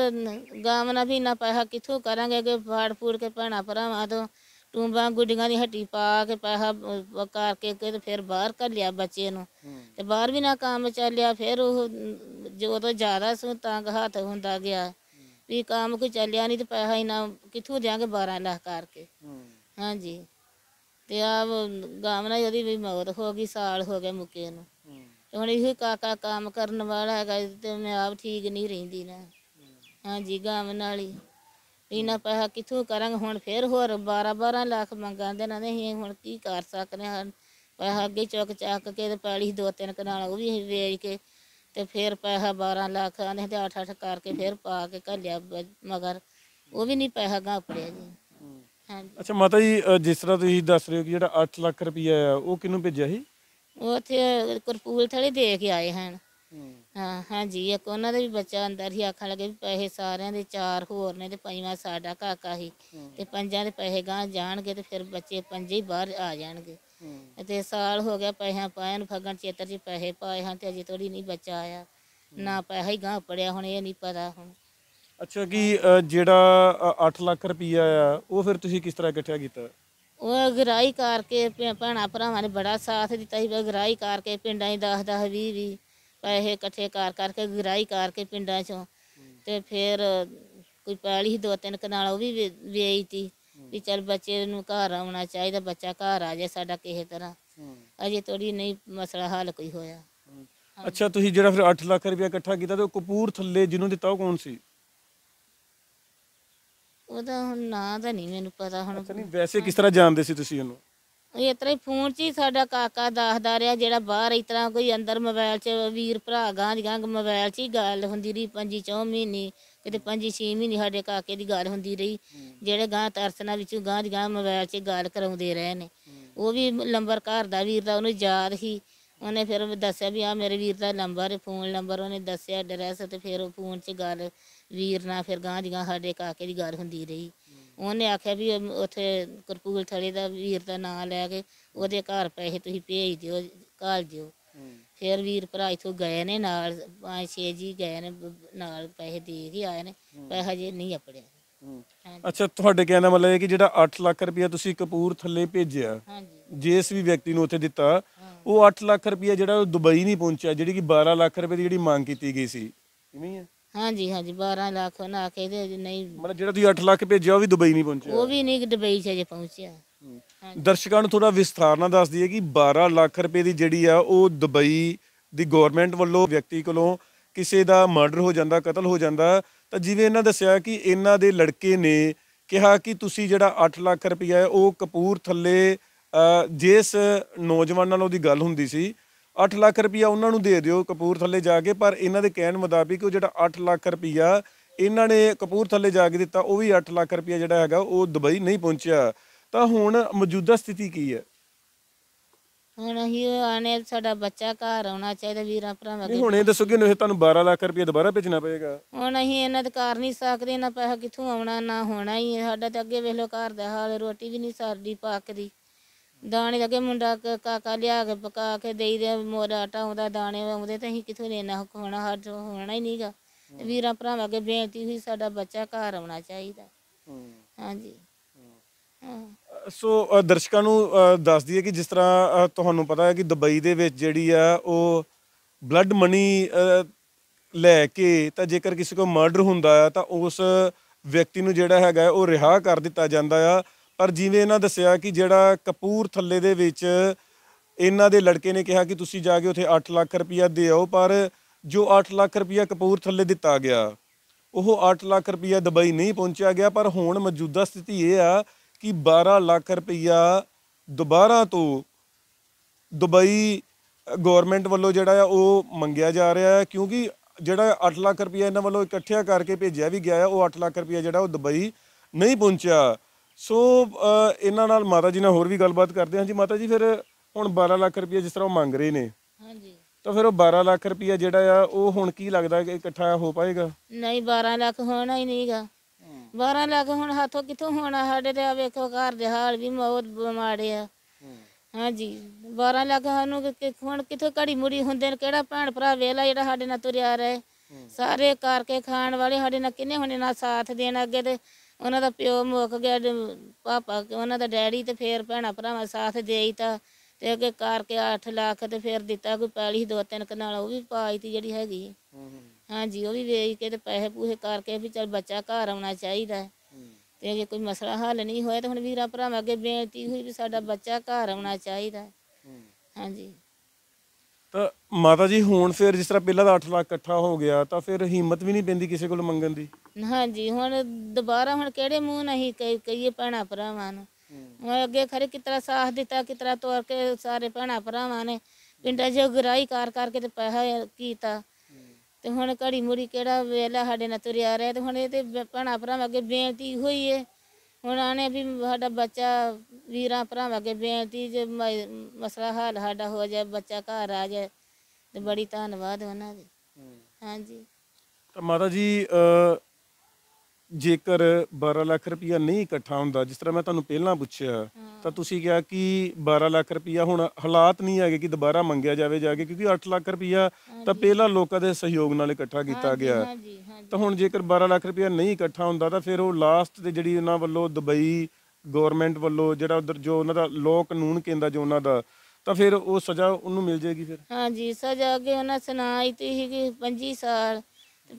ਗਾਵਨਾ ਵੀ ਨਾ ਪੈਸਾ ਕਿੱਥੋਂ ਕਰਾਂਗੇ ਕਿ ਫਾੜਪੂਰ ਕੇ ਪਹਿਣਾ ਭਰਾਵਾਂ ਤੋਂ ਟੂੰਬਾਂ ਗੁੱਡੀਆਂ ਦੀ ਹੱਟੀ ਪਾ ਕੇ ਪੈਸਾ ਵਕਾਰ ਕਰਕੇ ਕੇ ਫਿਰ ਬਾਹਰ ਕਰ ਲਿਆ ਬੱਚੇ ਨੂੰ ਤੇ ਬਾਹਰ ਵੀ ਨਾ ਕੰਮ ਚੱਲਿਆ ਫਿਰ ਉਹ ਜੋ ਤੋਂ ਜ਼ਿਆਦਾ ਸੁ ਤੰਗ ਹੱਥ ਹੁੰਦਾ ਗਿਆ ਵੀ ਕੰਮ ਕੋਈ ਚੱਲਿਆ ਨਹੀਂ ਤੇ ਪੈਸਾ ਇਨਾ ਕਿੱਥੋਂ ਦੇਾਂਗੇ 12 ਲੱਖ ਕਰਕੇ ਹਾਂਜੀ ਤੇ ਆ ਗਾਵਨਾ ਜਦੀ ਵੀ ਮੌਤ ਹੋ ਗਈ ਸਾਲ ਹੋ ਗਿਆ ਮੁਕੇ ਨੂੰ ਤੇ ਹੁਣ ਇਹ ਕਾਕਾ ਕੰਮ ਕਰਨ ਵਾਲਾ ਹੈਗਾ ਤੇ ਮੈਂ ਆਪ ਠੀਕ ਨਹੀਂ ਰਹਿੰਦੀ ਨਾ ਹਾਂਜੀ ਗਾਵਨ ਵਾਲੀ ਇਨਾ ਪੈਸਾ ਕਿੱਥੋਂ ਕਰਾਂਗੇ ਹੁਣ ਫੇਰ ਹੋਰ 12 12 ਲੱਖ ਮੰਗਾਂਦੇ ਨਾ ਨਹੀਂ ਹੁਣ ਕੀ ਕਰ ਸਕਦੇ ਹਾਂ ਪੈਸਾ ਅੱਗੇ ਚੁੱਕ ਚੱਕ ਕੇ ਤੇ ਪੈਲੀ ਦੋ ਤਿੰਨ ਕਨਾਲ ਉਹ ਵੀ ਵੇਚ ਕੇ ਤੇ ਫਿਰ ਪੈਸਾ 12 ਲੱਖ ਆਨੇ ਤੇ 8-8 ਕਰਕੇ ਫਿਰ ਪਾ ਕੇ ਘੱਲਿਆ ਮਗਰ ਉਹ ਵੀ ਨਹੀਂ ਪੈਸਾ ਗਾਪੜਿਆ ਜੀ ਹਾਂਜੀ ਅੱਛਾ ਮਾਤਾ ਜੀ ਜਿਸ ਤਰ੍ਹਾਂ ਤੁਸੀਂ ਦੱਸ ਰਹੇ ਹੋ ਕਿ ਜਿਹੜਾ 8 ਲੱਖ ਰੁਪਈਆ ਆ ਉਹ ਕਿਹਨੂੰ ਭੇਜਿਆ ਸੀ ਉਹ ਉੱਥੇ ਕਰਪੂਲ ਥਲੇ ਦੇ ਕੇ ਆਏ ਹਨ ਹਾਂ ਹਾਂਜੀ ਇੱਕ ਉਹਨਾਂ ਦੇ ਵੀ ਬੱਚਾ ਅੰਦਰ ਹੀ ਆਖਣ ਲੱਗੇ ਵੀ ਪੈਸੇ ਸਾਰਿਆਂ ਦੇ ਚਾਰ ਹੋਰ ਨੇ ਤੇ ਪੰਜਵਾਂ ਸਾਡਾ ਕਾਕਾ ਹੀ ਤੇ ਪੰਜਾਂ ਦੇ ਪੈਸੇ ਗਾਂ ਜਾਣਗੇ ਤੇ ਫਿਰ ਬੱਚੇ ਪੰਜੇ ਹੀ ਬਾਹਰ ਆ ਜਾਣਗੇ ਤੇ ਸਾਲ ਹੋ ਗਿਆ ਪੈਸਿਆਂ ਪਾਇਆ ਨੂੰ ਫਗਣ ਚੇਤਰ ਜੀ ਪੈਸੇ ਪਾਏ ਹਾਂ ਤੇ ਅਜੇ ਤੋੜੀ ਨਹੀਂ ਬੱਚਾ ਆਇਆ ਨਾ ਪੈਸਾ ਹੀ ਗਾਂ ਪੜਿਆ ਹੁਣ ਇਹ ਨਹੀਂ ਪਤਾ ਹੁਣ ਅੱਛਾ ਕੀ ਜਿਹੜਾ 8 ਲੱਖ ਰੁਪਈਆ ਆ ਉਹ ਫਿਰ ਤੁਸੀਂ ਕਿਸ ਤਰ੍ਹਾਂ ਇਕੱਠਾ ਕੀਤਾ ਉਹ ਗਰਾਈ ਕਰਕੇ ਭੈਣਾ ਭਰਾਵਾਂ ਨੇ ਬੜਾ ਸਾਥ ਦਿੱਤਾ ਸੀ ਵੀ ਗਰਾਈ ਕਰਕੇ ਪਿੰਡਾਂ 'ਚ 10 10 20 ਵੀ ਪੈਸੇ ਇਕੱਠੇ ਕਰ ਕਰਕੇ ਗਰਾਈ ਕਰਕੇ ਪਿੰਡਾਂ 'ਚੋਂ ਤੇ ਫਿਰ ਕੋਈ ਪੈਲੀ ਦੋ ਤਿੰਨ ਕਨਾਲ ਉਹ ਵੀ ਵੇਚੀ ਤੀ ਵੀ ਚਲ ਬੱਚੇ ਨੂੰ ਘਰ ਆਉਣਾ ਚਾਹੀਦਾ ਬੱਚਾ ਘਰ ਆ ਜਾਏ ਸਾਡਾ ਕਿਸੇ ਤਰ੍ਹਾਂ ਅਜੇ ਤੋੜੀ ਨਹੀਂ ਮਸਲਾ ਹੱਲ ਕੋਈ ਹੋਇਆ ਅੱਛਾ ਤੁਸੀਂ ਜਿਹੜਾ ਫਿਰ 8 ਲੱਖ ਰੁਪਏ ਇਕੱਠਾ ਕੀਤਾ ਤੇ ਕਪੂਰ ਥੱਲੇ ਜਿਹਨੂੰ ਦਿੱਤਾ ਉਹ ਕੌਣ ਸੀ ਉਹਦਾ ਹੁਣ ਨਾਂ ਤਾਂ ਨਹੀਂ ਮੈਨੂੰ ਪਤਾ ਹੁਣ ਅੱਛਾ ਨਹੀਂ ਵੈਸੇ ਕਿਸ ਤਰ੍ਹਾਂ ਜਾਣਦੇ ਸੀ ਤੁਸੀਂ ਉਹਨੂੰ ਇਸ ਤਰ੍ਹਾਂ ਹੀ ਫੋਨ 'ਚ ਹੀ ਸਾਡਾ ਕਾਕਾ ਦੱਸਦਾ ਰਿਹਾ ਜਿਹੜਾ ਬਾਹਰ ਇਸ ਤਰ੍ਹਾਂ ਕੋਈ ਅੰਦਰ ਮੋਬਾਈਲ 'ਚ ਵੀਰ ਭਰਾ ਗਾਂਜ ਗਾਂਗ ਮੋਬਾਈਲ 'ਚ ਹੀ ਗੱਲ ਹੁੰਦੀ ਰਹੀ ਪੰਜੀ ਚੌ ਮਹੀਨੇ ਕਿਤੇ ਪੰਜੀ ਛੇ ਮਹੀਨੇ ਸਾਡੇ ਕਾਕੇ ਦੀ ਗੱਲ ਹੁੰਦੀ ਰਹੀ ਜਿਹੜੇ ਗਾਂ ਤਰਸਨਾ ਵਿੱਚੋਂ ਗਾਂਜ ਗਾਂ ਮੋਬਾਈਲ 'ਚ ਗੱਲ ਕਰਾਉਂਦੇ ਰਹੇ ਨੇ ਉਹ ਵੀ ਨੰਬਰ ਘਰ ਦਾ ਵੀਰ ਦਾ ਉਹਨੂੰ ਯਾਦ ਸੀ ਉਹਨੇ ਫਿਰ ਦੱਸਿਆ ਵੀ ਆ ਮੇਰੇ ਵੀਰ ਦਾ ਨੰਬਰ ਹੈ ਫੋਨ ਨੰਬਰ ਉਹਨੇ ਦੱਸਿਆ ਐਡਰੈਸ ਤੇ ਫਿਰ ਉਹ ਫੋਨ 'ਚ ਗੱਲ ਵੀਰ ਨਾਲ ਫਿਰ ਗਾਂਜ ਗਾਂ ਸਾਡੇ ਕਾਕੇ ਦੀ ਗੱਲ ਹੁੰਦੀ ਰਹੀ ਉਹਨੇ ਆਖਿਆ ਵੀ ਉੱਥੇ ਕਰਪੂਲ ਥਲੇ ਦਾ ਵੀਰ ਦਾ ਨਾਮ ਲੈ ਕੇ ਉਹਦੇ ਘਰ ਪੈਸੇ ਤੁਸੀਂ ਭੇਜ ਦਿਓ ਕਾਲ ਦਿਓ ਫਿਰ ਵੀਰ ਭਰਾ ਇਥੋਂ ਗਏ ਨੇ ਨਾਲ ਪੰਜ ਛੇ ਜੀ ਗਏ ਨੇ ਨਾਲ ਪੈਸੇ ਦੇ ਕੇ ਆਏ ਨੇ ਪੈਸਾ ਜੇ ਨਹੀਂ ਆਪੜਿਆ ਅੱਛਾ ਤੁਹਾਡੇ ਕਹਿਣਾ ਮਤਲਬ ਹੈ ਕਿ ਜਿਹੜਾ 8 ਲੱਖ ਰੁਪਇਆ ਤੁਸੀਂ ਕਪੂਰ ਥੱਲੇ ਭੇਜਿਆ ਹਾਂਜੀ ਜਿਸ ਵੀ ਵਿਅਕਤੀ ਨੂੰ ਉੱਥੇ ਦਿੱਤਾ ਉਹ 8 ਲੱਖ ਰੁਪਇਆ ਜਿਹੜਾ ਉਹ ਦੁਬਈ ਨਹੀਂ ਪਹੁੰਚਿਆ ਜਿਹੜੀ ਕਿ 12 ਲੱਖ ਰੁਪਏ ਦੀ ਜਿਹੜੀ ਮੰਗ ਕੀਤੀ ਗਈ ਸੀ ਕਿਵੇਂ ਹੈ ਹਾਂਜੀ ਹਾਂਜੀ 12 ਲੱਖ ਨਾ ਕੇ ਤੇ ਨਹੀਂ ਮਤਲਬ ਜਿਹੜਾ ਤੁਸੀਂ 8 ਲੱਖ ਭੇਜਿਆ ਉਹ ਵੀ ਦੁਬਈ ਨਹੀਂ ਪਹੁੰਚਿਆ ਉਹ ਵੀ ਨਹੀਂ ਦੁਬਈ ਚ ਅਜੇ ਪਹੁੰਚਿਆ ਦਰਸ਼ਕਾਂ ਨੂੰ ਥੋੜਾ ਵਿਸਥਾਰ ਨਾਲ ਦੱਸ ਦਈਏ ਕਿ 12 ਲੱਖ ਰੁਪਏ ਦੀ ਜਿਹੜੀ ਆ ਉਹ ਦੁਬਈ ਦੀ ਗਵਰਨਮੈਂਟ ਵੱਲੋਂ ਵਿਅਕਤੀ ਕੋਲੋਂ ਕਿਸੇ ਦਾ ਮਰਡਰ ਹੋ ਜਾਂਦਾ ਕਤਲ ਹੋ ਜਾਂਦਾ ਤਾਂ ਜਿਵੇਂ ਇਹਨਾਂ ਦੱਸਿਆ ਕਿ ਇਹਨਾਂ ਦੇ ਲੜਕੇ ਨੇ ਕਿਹਾ ਕਿ ਤੁਸੀਂ ਜਿਹੜਾ 8 ਲੱਖ ਰੁਪਇਆ ਉਹ ਕਪੂਰ ਥੱਲੇ ਜਿਸ ਨੌਜਵਾਨ ਨਾਲ ਉਹਦੀ ਗੱਲ ਹੁੰਦੀ ਸੀ 8 ਲੱਖ ਰੁਪਇਆ ਉਹਨਾਂ ਨੂੰ ਦੇ ਦਿਓ ਕਪੂਰ ਥੱਲੇ ਜਾ ਕੇ ਪਰ ਇਹਨਾਂ ਦੇ ਕਹਿਣ ਮੁਤਾਬਿਕ ਉਹ ਜਿਹੜਾ 8 ਲੱਖ ਰੁਪਇਆ ਇਹਨਾਂ ਨੇ ਕਪੂਰ ਥੱਲੇ ਜਾ ਕੇ ਦਿੱਤਾ ਉਹ ਵੀ 8 ਲੱਖ ਰੁਪਇਆ ਜਿਹੜਾ ਹੈਗਾ ਉਹ ਦੁਬਈ ਨਹੀਂ ਪਹੁੰਚਿਆ ਤਾਂ ਹੁਣ ਮੌਜੂਦਾ ਸਥਿਤੀ ਕੀ ਹੈ ਹੁਣ ਅਸੀਂ ਆਨੇ ਸਾਡਾ ਬੱਚਾ ਘਰ ਆਉਣਾ ਚਾਹੀਦਾ ਵੀਰਾਂ ਭਰਾਵਾਂ ਨਹੀਂ, ਹੁਣ ਇਹ ਦੱਸੋ ਕਿ ਇਹ ਤੁਹਾਨੂੰ 12 ਲੱਖ ਰੁਪਇਆ ਦੁਬਾਰਾ ਭੇਜਣਾ ਪਏਗਾ ਹੁਣ ਅਸੀਂ ਇਹਨਾਂ ਦੇ ਘਰ ਨਹੀਂ ਸਕਦੇ ਨਾ ਪੈਸਾ ਕਿੱਥੋਂ ਆਉਣਾ ਨਾ ਹੋਣਾ ਹੀ ਸਾਡਾ ਤਾਂ ਅੱਗੇ ਵੇਖ ਲੋ ਘਰ ਦਾ ਹਾਲ ਰੋਟੀ ਵੀ ਨਹੀਂ ਸਰਦੀ ਪੱਕਦੀ ਦਾਣੇ ਲਗੇ ਮੁੰਡਾ ਕਾਕਾ ਲਿਆ ਕੇ ਪਕਾ ਕੇ ਦੇਈ ਦੇ ਮੋਰਾ ਆਟਾ ਆਉਂਦਾ ਦਾਣੇ ਆਉਂਦੇ ਤੇ ਅਸੀਂ ਕਿਥੋਂ ਲੈਣਾ ਖਾਣਾ ਜੋ ਹੋਣਾ ਹੀ ਨਹੀਂਗਾ ਵੀਰਾਂ ਭਰਾਵਾਂ ਅੱਗੇ ਬੇਨਤੀ ਸੀ ਸਾਡਾ ਬੱਚਾ ਘਰ ਆਉਣਾ ਚਾਹੀਦਾ ਹਾਂਜੀ ਸੋ ਦਰਸ਼ਕਾਂ ਨੂੰ ਦੱਸ ਦਈਏ ਕਿ ਜਿਸ ਤਰ੍ਹਾਂ ਤੁਹਾਨੂੰ ਪਤਾ ਹੈ ਕਿ ਦੁਬਈ ਦੇ ਵਿੱਚ ਜਿਹੜੀ ਆ ਉਹ ਬਲੱਡ ਮਨੀ ਲੈ ਕੇ ਤਾਂ ਜੇਕਰ ਕਿਸੇ ਕੋ ਮਰਡਰ ਹੁੰਦਾ ਆ ਤਾਂ ਉਸ ਵਿਅਕਤੀ ਨੂੰ ਜਿਹੜਾ ਹੈਗਾ ਉਹ ਰਿਹਾ ਕਰ ਦਿੱਤਾ ਜਾਂਦਾ ਆ ਪਰ ਜਿਵੇਂ ਇਹਨਾਂ ਦੱਸਿਆ ਕਿ ਜਿਹੜਾ ਕਪੂਰ ਥੱਲੇ ਦੇ ਵਿੱਚ ਇਹਨਾਂ ਦੇ ਲੜਕੇ ਨੇ ਕਿਹਾ ਕਿ ਤੁਸੀਂ ਜਾ ਕੇ ਉੱਥੇ 8 ਲੱਖ ਰੁਪਇਆ ਦੇ ਆਓ ਪਰ ਜੋ 8 ਲੱਖ ਰੁਪਇਆ ਕਪੂਰ ਥੱਲੇ ਦਿੱਤਾ ਗਿਆ ਉਹ 8 ਲੱਖ ਰੁਪਇਆ ਦੁਬਈ ਨਹੀਂ ਪਹੁੰਚਿਆ ਗਿਆ ਪਰ ਹੁਣ ਮੌਜੂਦਾ ਸਥਿਤੀ ਇਹ ਆ ਕਿ 12 ਲੱਖ ਰੁਪਇਆ ਦੁਬਾਰਾ ਤੋਂ ਦੁਬਈ ਗਵਰਨਮੈਂਟ ਵੱਲੋਂ ਜਿਹੜਾ ਆ ਉਹ ਮੰਗਿਆ ਜਾ ਰਿਹਾ ਹੈ ਕਿਉਂਕਿ ਜਿਹੜਾ 8 ਲੱਖ ਰੁਪਇਆ ਇਹਨਾਂ ਵੱਲੋਂ ਇਕੱਠਿਆ ਕਰਕੇ ਭੇਜਿਆ ਵੀ ਗਿਆ ਹੈ ਉਹ 8 ਲੱਖ ਰੁਪਇਆ ਜਿਹੜਾ ਉਹ ਦੁਬਈ ਨਹੀਂ ਪਹੁੰਚਿਆ ਸੋ ਇਹਨਾਂ ਨਾਲ ਮਾਤਾ ਜੀ ਨਾਲ ਹੋਰ ਵੀ ਗੱਲਬਾਤ ਕਰਦੇ ਹਾਂ ਜੀ ਮਾਤਾ ਜੀ ਫਿਰ ਹੁਣ 12 ਲੱਖ ਰੁਪਏ ਜਿਸ ਤਰ੍ਹਾਂ ਉਹ ਮੰਗ ਰਹੇ ਨੇ ਹਾਂਜੀ ਤਾਂ ਫਿਰ ਉਹ 12 ਲੱਖ ਰੁਪਏ ਜਿਹੜਾ ਆ ਉਹ ਹੁਣ ਕੀ ਲੱਗਦਾ ਕਿ ਇਕੱਠਾ ਹੋ ਪਾਏਗਾ ਨਹੀਂ 12 ਲੱਖ ਹੋਣਾ ਹੀ ਨਹੀਂਗਾ 12 ਲੱਖ ਹੁਣ ਹੱਥੋਂ ਕਿੱਥੋਂ ਹੋਣਾ ਸਾਡੇ ਤੇ ਆ ਵੇਖੋ ਘਰ ਦੇ ਹਾਲ ਵੀ ਮੌਤ ਮਾੜੇ ਆ ਹਾਂਜੀ 12 ਲੱਖ ਸਾਨੂੰ ਹੁਣ ਕਿੱਥੋਂ ਘੜੀ ਮੁੜੀ ਹੁੰਦੇ ਨੇ ਕਿਹੜਾ ਭੈਣ ਭਰਾ ਵੇਲਾ ਜਿਹੜਾ ਸਾਡੇ ਨਾਲ ਤੁਰਿਆ ਰਹੇ ਸਾਰੇ ਕਰਕੇ ਖਾਣ ਵਾਲੇ ਸਾਡੇ ਨਾਲ ਕਿੰਨੇ ਹੁਣੇ ਨਾਲ ਸਾਥ ਦੇਣ ਅੱਗੇ ਤੇ ਉਹਨਾਂ ਦਾ ਪਿਓ ਮੁੱਕ ਗਿਆ ਪਾਪਾ ਉਹਨਾਂ ਦਾ ਡੈਡੀ ਤੇ ਫੇਰ ਭੈਣਾ ਭਰਾਵਾਂ ਸਾਥ ਤਾਂ ਤੇ ਅੱਗੇ ਕਰਕੇ 8 ਲੱਖ ਤੇ ਫੇਰ ਦਿੱਤਾ ਕੋਈ ਪੈਲੀ ਦੋ ਤਿੰਨ ਕਨਾਲ ਉਹ ਵੀ ਪਾਈ ਤੀ ਜਿਹੜੀ ਹੈਗੀ ਹਾਂਜੀ ਉਹ ਵੀ ਵੇਚ ਕੇ ਤੇ ਪੈਸੇ ਪੂਹੇ ਕਰਕੇ ਵੀ ਚਲ ਬੱਚਾ ਘਰ ਆਉਣਾ ਚਾਹੀਦਾ ਤੇ ਜੇ ਕੋਈ ਮਸਲਾ ਹੱਲ ਨਹੀਂ ਹੋਇਆ ਤਾਂ ਹੁਣ ਵੀਰਾ ਭਰਾਵਾਂ ਅੱਗੇ ਬੇਨਤੀ ਹੋਈ ਵੀ ਸਾਡਾ ਬੱਚਾ ਘਰ ਆਉਣਾ ਚਾਹੀਦਾ ਹਾਂਜੀ ਤਾਂ ਮਾਤਾ ਜੀ ਹੁਣ ਫਿਰ ਜਿਸ ਤਰ੍ਹਾਂ ਪਹਿਲਾਂ ਦਾ 8 ਲੱਖ ਇਕੱਠਾ ਹੋ ਗਿਆ ਤਾਂ ਫਿਰ ਹਿੰਮਤ ਵੀ ਨਹੀਂ ਪੈਂਦੀ ਕਿਸੇ ਕੋਲ ਮੰਗਣ ਦੀ ਹਾਂਜੀ ਹੁਣ ਦੁਬਾਰਾ ਹੁਣ ਕਿਹੜੇ ਮੂੰਹ ਨਹੀਂ ਕਹੀਏ ਪਹਿਣਾ ਭਰਾਵਾਂ ਨੂੰ ਮੈਂ ਅੱਗੇ ਖਰੇ ਕਿਤਰਾ ਸਾਥ ਦਿੱਤਾ ਕਿਤਰਾ ਤੋਰ ਕੇ ਸਾਰੇ ਪਹਿਣਾ ਭਰਾਵਾਂ ਨੇ ਪਿੰਡਾਂ ਜੋ ਗਰਾਈ ਕਾਰ ਕਰਕੇ ਤੇ ਪੈਸਾ ਕੀਤਾ ਤੇ ਹੁਣ ਘੜੀ ਮੁੜੀ ਕਿਹੜਾ ਵੇਲਾ ਸਾਡੇ ਨਾਲ ਤੁਰਿਆ ਰਿਹਾ ਤੇ ਹੁਣ ਇਹ ਤੇ ਪਹਿਣਾ ਭਰਾਵਾਂ ਅੱਗੇ ਬੇਨਤੀ ਹੋਈ ਏ ਹੁਣ ਆਨੇ ਵੀ ਸਾਡਾ ਬੱਚਾ ਵੀਰਾਂ ਭਰਾਵਾਂ ਕੇ ਬੇਨਤੀ ਜੇ ਮਸਲਾ ਹੱਲ ਸਾਡਾ ਹੋ ਜਾਏ ਬੱਚਾ ਘਰ ਆ ਜਾਏ ਤੇ ਬੜੀ ਧੰਨਵਾਦ ਉਹਨਾਂ ਦੀ ਹਾਂਜੀ ਤਾਂ ਮਾਤਾ ਜੀ ਅ, ਜੇਕਰ 12 ਲੱਖ ਰੁਪਇਆ ਨਹੀਂ ਇਕੱਠਾ ਹੁੰਦਾ ਜਿਸ ਤਰ੍ਹਾਂ ਮੈਂ ਤੁਹਾਨੂੰ ਪਹਿਲਾਂ ਪੁੱਛਿਆ ਤਾਂ ਤੁਸੀਂ ਕਿਹਾ ਕਿ 12 ਲੱਖ ਰੁਪਇਆ ਹੁਣ ਹਾਲਾਤ ਨਹੀਂ ਹੈਗੇ ਕਿ ਦੁਬਾਰਾ ਮੰਗਿਆ ਜਾਵੇ ਜਾ ਕੇ ਕਿਉਂਕਿ 8 ਲੱਖ ਰੁਪਇਆ ਤਾਂ ਪਹਿਲਾਂ ਲੋਕਾਂ ਦੇ ਸਹਿਯੋਗ ਨਾਲ ਇਕੱਠਾ ਕੀਤਾ ਗਿਆ ਤਾਂ ਹੁਣ ਜੇਕਰ 12 ਲੱਖ ਰੁਪਇਆ ਨਹੀਂ ਇਕੱਠਾ ਹੁੰਦਾ ਤਾਂ ਫਿਰ ਉਹ ਲਾਸਟ ਤੇ ਜਿਹੜੀ ਉਹਨਾਂ ਵੱਲੋਂ ਦੁਬਈ ਗਵਰਨਮੈਂਟ ਵੱਲੋਂ ਜਿਹੜਾ ਉਧਰ ਜੋ ਉਹਨਾਂ ਦਾ ਲੋਕ ਕਾਨੂੰਨ ਕਹਿੰਦਾ ਜੋ ਉਹਨਾਂ ਦਾ ਤਾਂ ਫਿਰ ਉਹ ਸਜ਼ਾ ਉਹਨੂੰ ਮਿਲ ਜੇਗੀ ਫਿਰ ਹਾਂਜੀ ਸਜ਼ਾ ਕਿ ਉਹਨਾਂ ਸੁਣਾਈ ਤੀ ਕਿ 25 ਸਾਲ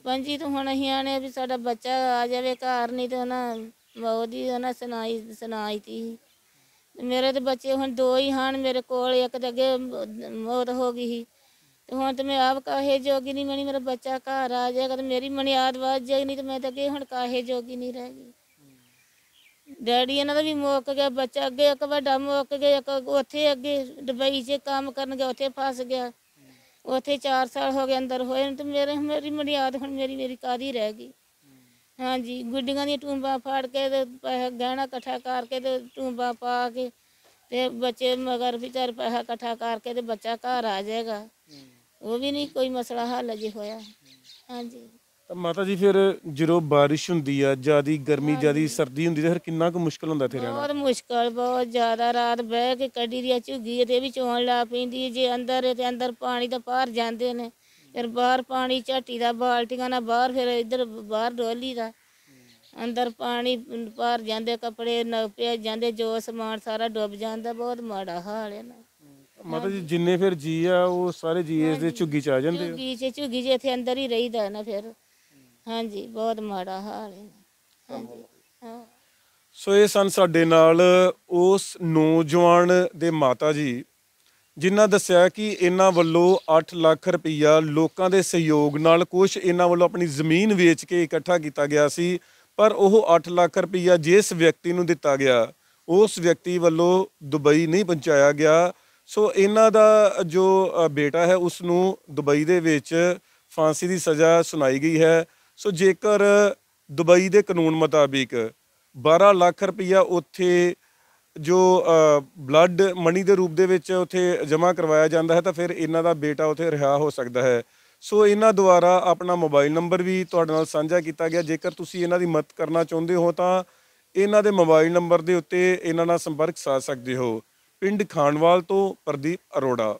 ਪੰਜੀ ਤੋਂ ਹੁਣ ਅਸੀਂ ਆਣੇ ਵੀ ਸਾਡਾ ਬੱਚਾ ਆ ਜਾਵੇ ਘਰ ਨਹੀਂ ਤੇ ਉਹਨਾਂ ਉਹਦੀ ਉਹਨਾਂ ਸੁਣਾਈ ਸੁਣਾਈ ਤੀ ਮੇਰੇ ਤੇ ਬੱਚੇ ਹੁਣ ਦੋ ਹੀ ਹਨ ਮੇਰੇ ਕੋਲ ਇੱਕ ਤੇ ਅੱਗੇ ਮੌਤ ਹੋ ਗਈ ਸੀ ਤੇ ਹੁਣ ਤੇ ਮੈਂ ਆਪ ਕਾਹੇ ਜੋਗੀ ਨਹੀਂ ਮਣੀ ਮੇਰਾ ਬੱਚਾ ਘਰ ਆ ਜਾਏਗਾ ਤੇ ਮੇਰੀ ਮਨਿਆਦ ਵਾਜ ਜਾਏਗੀ ਨਹੀਂ ਤੇ ਮੈਂ ਤਾਂ ਅੱਗੇ ਹੁਣ ਕਾਹੇ ਜੋਗੀ ਨਹੀਂ ਰਹਿ ਗਈ ਡੈਡੀ ਇਹਨਾਂ ਦਾ ਵੀ ਮੁੱਕ ਗਿਆ ਬੱਚਾ ਅੱਗੇ ਇੱਕ ਵੱਡਾ ਮੁੱਕ ਗਿਆ ਇੱਕ ਉੱਥੇ ਅੱਗੇ ਦੁਬਈ 'ਚ ਕੰਮ ਕਰਨ ਗਿਆ ਉੱਥੇ ਫਸ ਗਿਆ ਉੱਥੇ 4 ਸਾਲ ਹੋ ਗਏ ਅੰਦਰ ਹੋਏ ਤੇ ਮੇਰੇ ਮੇਰੀ ਮਰਿਆਦ ਹੁਣ ਮੇਰੀ ਮੇਰੀ ਕਾਦੀ ਰਹਿ ਗਈ ਹਾਂਜੀ ਗੁੱਡੀਆਂ ਦੀਆਂ ਟੂੰਬਾ ਫਾੜ ਕੇ ਤੇ ਪੈਸਾ ਗਹਿਣਾ ਇਕੱਠਾ ਕਰਕੇ ਤੇ ਟੂੰਬਾ ਪਾ ਕੇ ਤੇ ਬੱਚੇ ਮਗਰ ਵਿਚਾਰ ਪੈਸਾ ਇਕੱਠਾ ਕਰਕੇ ਤੇ ਬੱਚਾ ਘਰ ਆ ਜਾਏਗਾ ਉਹ ਵੀ ਨਹੀਂ ਕੋਈ ਮਸਲਾ ਹੱਲ ਜੇ ਹੋਇਆ ਹਾਂਜੀ ਤਾਂ ਮਾਤਾ ਜੀ ਫਿਰ ਜਦੋਂ ਬਾਰਿਸ਼ ਹੁੰਦੀ ਆ ਜਿਆਦੀ ਗਰਮੀ ਜਿਆਦੀ ਸਰਦੀ ਹੁੰਦੀ ਤੇ ਫਿਰ ਕਿੰਨਾ ਕੁ ਮੁਸ਼ਕਲ ਹੁੰਦਾ ਇੱਥੇ ਰਹਿਣਾ ਬਹੁਤ ਮੁਸ਼ਕਲ ਬਹੁਤ ਜ਼ਿਆਦਾ ਰਾਤ ਬਹਿ ਕੇ ਕੱਢੀ ਦੀ ਝੁੱਗੀ ਤੇ ਵੀ ਚੋਣ ਲਾ ਪੈਂਦੀ ਜੇ ਅੰਦਰ ਤੇ ਅੰਦਰ ਪਾਣੀ ਤਾਂ ਬਾਹਰ ਜਾਂਦੇ ਨੇ ਫਿਰ ਬਾਹਰ ਪਾਣੀ ਝਾਟੀ ਦਾ ਬਾਲਟੀਆਂ ਨਾਲ ਬਾਹਰ ਫਿਰ ਇੱਧਰ ਬਾਹਰ ਡੋਲੀ ਦਾ ਅੰਦਰ ਪਾਣੀ ਪਾਰ ਜਾਂਦੇ ਕੱਪੜੇ ਨਪੇ ਜਾਂਦੇ ਜੋ ਸਮਾਨ ਸਾਰਾ ਡੁੱਬ ਜਾਂਦਾ ਬਹੁਤ ਮਾੜਾ ਹਾਲ ਹੈ ਨਾ ਮਾਤਾ ਜੀ ਜਿੰਨੇ ਫਿਰ ਜੀ ਆ ਉਹ ਸਾਰੇ ਜੀ ਇਸ ਦੇ ਝੁੱਗੀ ਚ ਆ ਜਾਂਦੇ ਆ ਝੁੱਗੀ ਚ ਝੁੱਗੀ ਜੇ ਇੱਥੇ ਅੰਦਰ ਹੀ ਰਹੀਦਾ ਨਾ ਫਿਰ ਹਾਂਜੀ ਬਹੁਤ ਮਾੜਾ ਹਾਲ ਹੈ ਹਾਂਜੀ ਹਾਂ ਸੋ ਇਹ ਸਨ ਸਾਡੇ ਨਾਲ ਉਸ ਨੌਜਵਾਨ ਦੇ ਮਾਤਾ ਜੀ ਜਿਨ੍ਹਾਂ ਦੱਸਿਆ ਕਿ ਇਹਨਾਂ ਵੱਲੋਂ 8 ਲੱਖ ਰੁਪਈਆ ਲੋਕਾਂ ਦੇ ਸਹਿਯੋਗ ਨਾਲ ਕੁਝ ਇਹਨਾਂ ਵੱਲੋਂ ਆਪਣੀ ਜ਼ਮੀਨ ਵੇਚ ਕੇ ਇਕੱਠਾ ਕੀਤਾ ਗਿਆ ਸੀ ਪਰ ਉਹ 8 ਲੱਖ ਰੁਪਈਆ ਜਿਸ ਵਿਅਕਤੀ ਨੂੰ ਦਿੱਤਾ ਗਿਆ ਉਸ ਵਿਅਕਤੀ ਵੱਲੋਂ ਦੁਬਈ ਨਹੀਂ ਪਹੁੰਚਾਇਆ ਗਿਆ ਸੋ ਇਹਨਾਂ ਦਾ ਜੋ ਬੇਟਾ ਹੈ ਉਸ ਨੂੰ ਦੁਬਈ ਦੇ ਵਿੱਚ ਫਾਂਸੀ ਦੀ ਸਜ਼ਾ ਸੁਣਾਈ ਗਈ ਹੈ ਸੋ ਜੇਕਰ ਦੁਬਈ ਦੇ ਕਾਨੂੰਨ ਮੁਤਾਬਿਕ 12 ਲੱਖ ਰੁਪਈਆ ਉੱਥੇ ਜੋ ਬਲੱਡ ਮਨੀ ਦੇ ਰੂਪ ਦੇ ਵਿੱਚ ਉੱਥੇ ਜਮ੍ਹਾਂ ਕਰਵਾਇਆ ਜਾਂਦਾ ਹੈ ਤਾਂ ਫਿਰ ਇਹਨਾਂ ਦਾ ਬੇਟਾ ਉੱਥੇ ਰਿਹਾ ਹੋ ਸਕਦਾ ਹੈ ਸੋ ਇਹਨਾਂ ਦੁਆਰਾ ਆਪਣਾ ਮੋਬਾਈਲ ਨੰਬਰ ਵੀ ਤੁਹਾਡੇ ਨਾਲ ਸਾਂਝਾ ਕੀਤਾ ਗਿਆ ਜੇਕਰ ਤੁਸੀਂ ਇਹਨਾਂ ਦੀ ਮਦਦ ਕਰਨਾ ਚਾਹੁੰਦੇ ਹੋ ਤਾਂ ਇਹਨਾਂ ਦੇ ਮੋਬਾਈਲ ਨੰਬਰ ਦੇ ਉੱਤੇ ਇਹਨਾਂ ਨਾਲ ਸੰਪਰਕ ਸਾਧ ਸਕਦੇ ਹੋ ਪਿੰਡ ਖਾਨਵਾਲ ਤੋਂ ਪ੍ਰਦੀਪ ਅਰੋੜਾ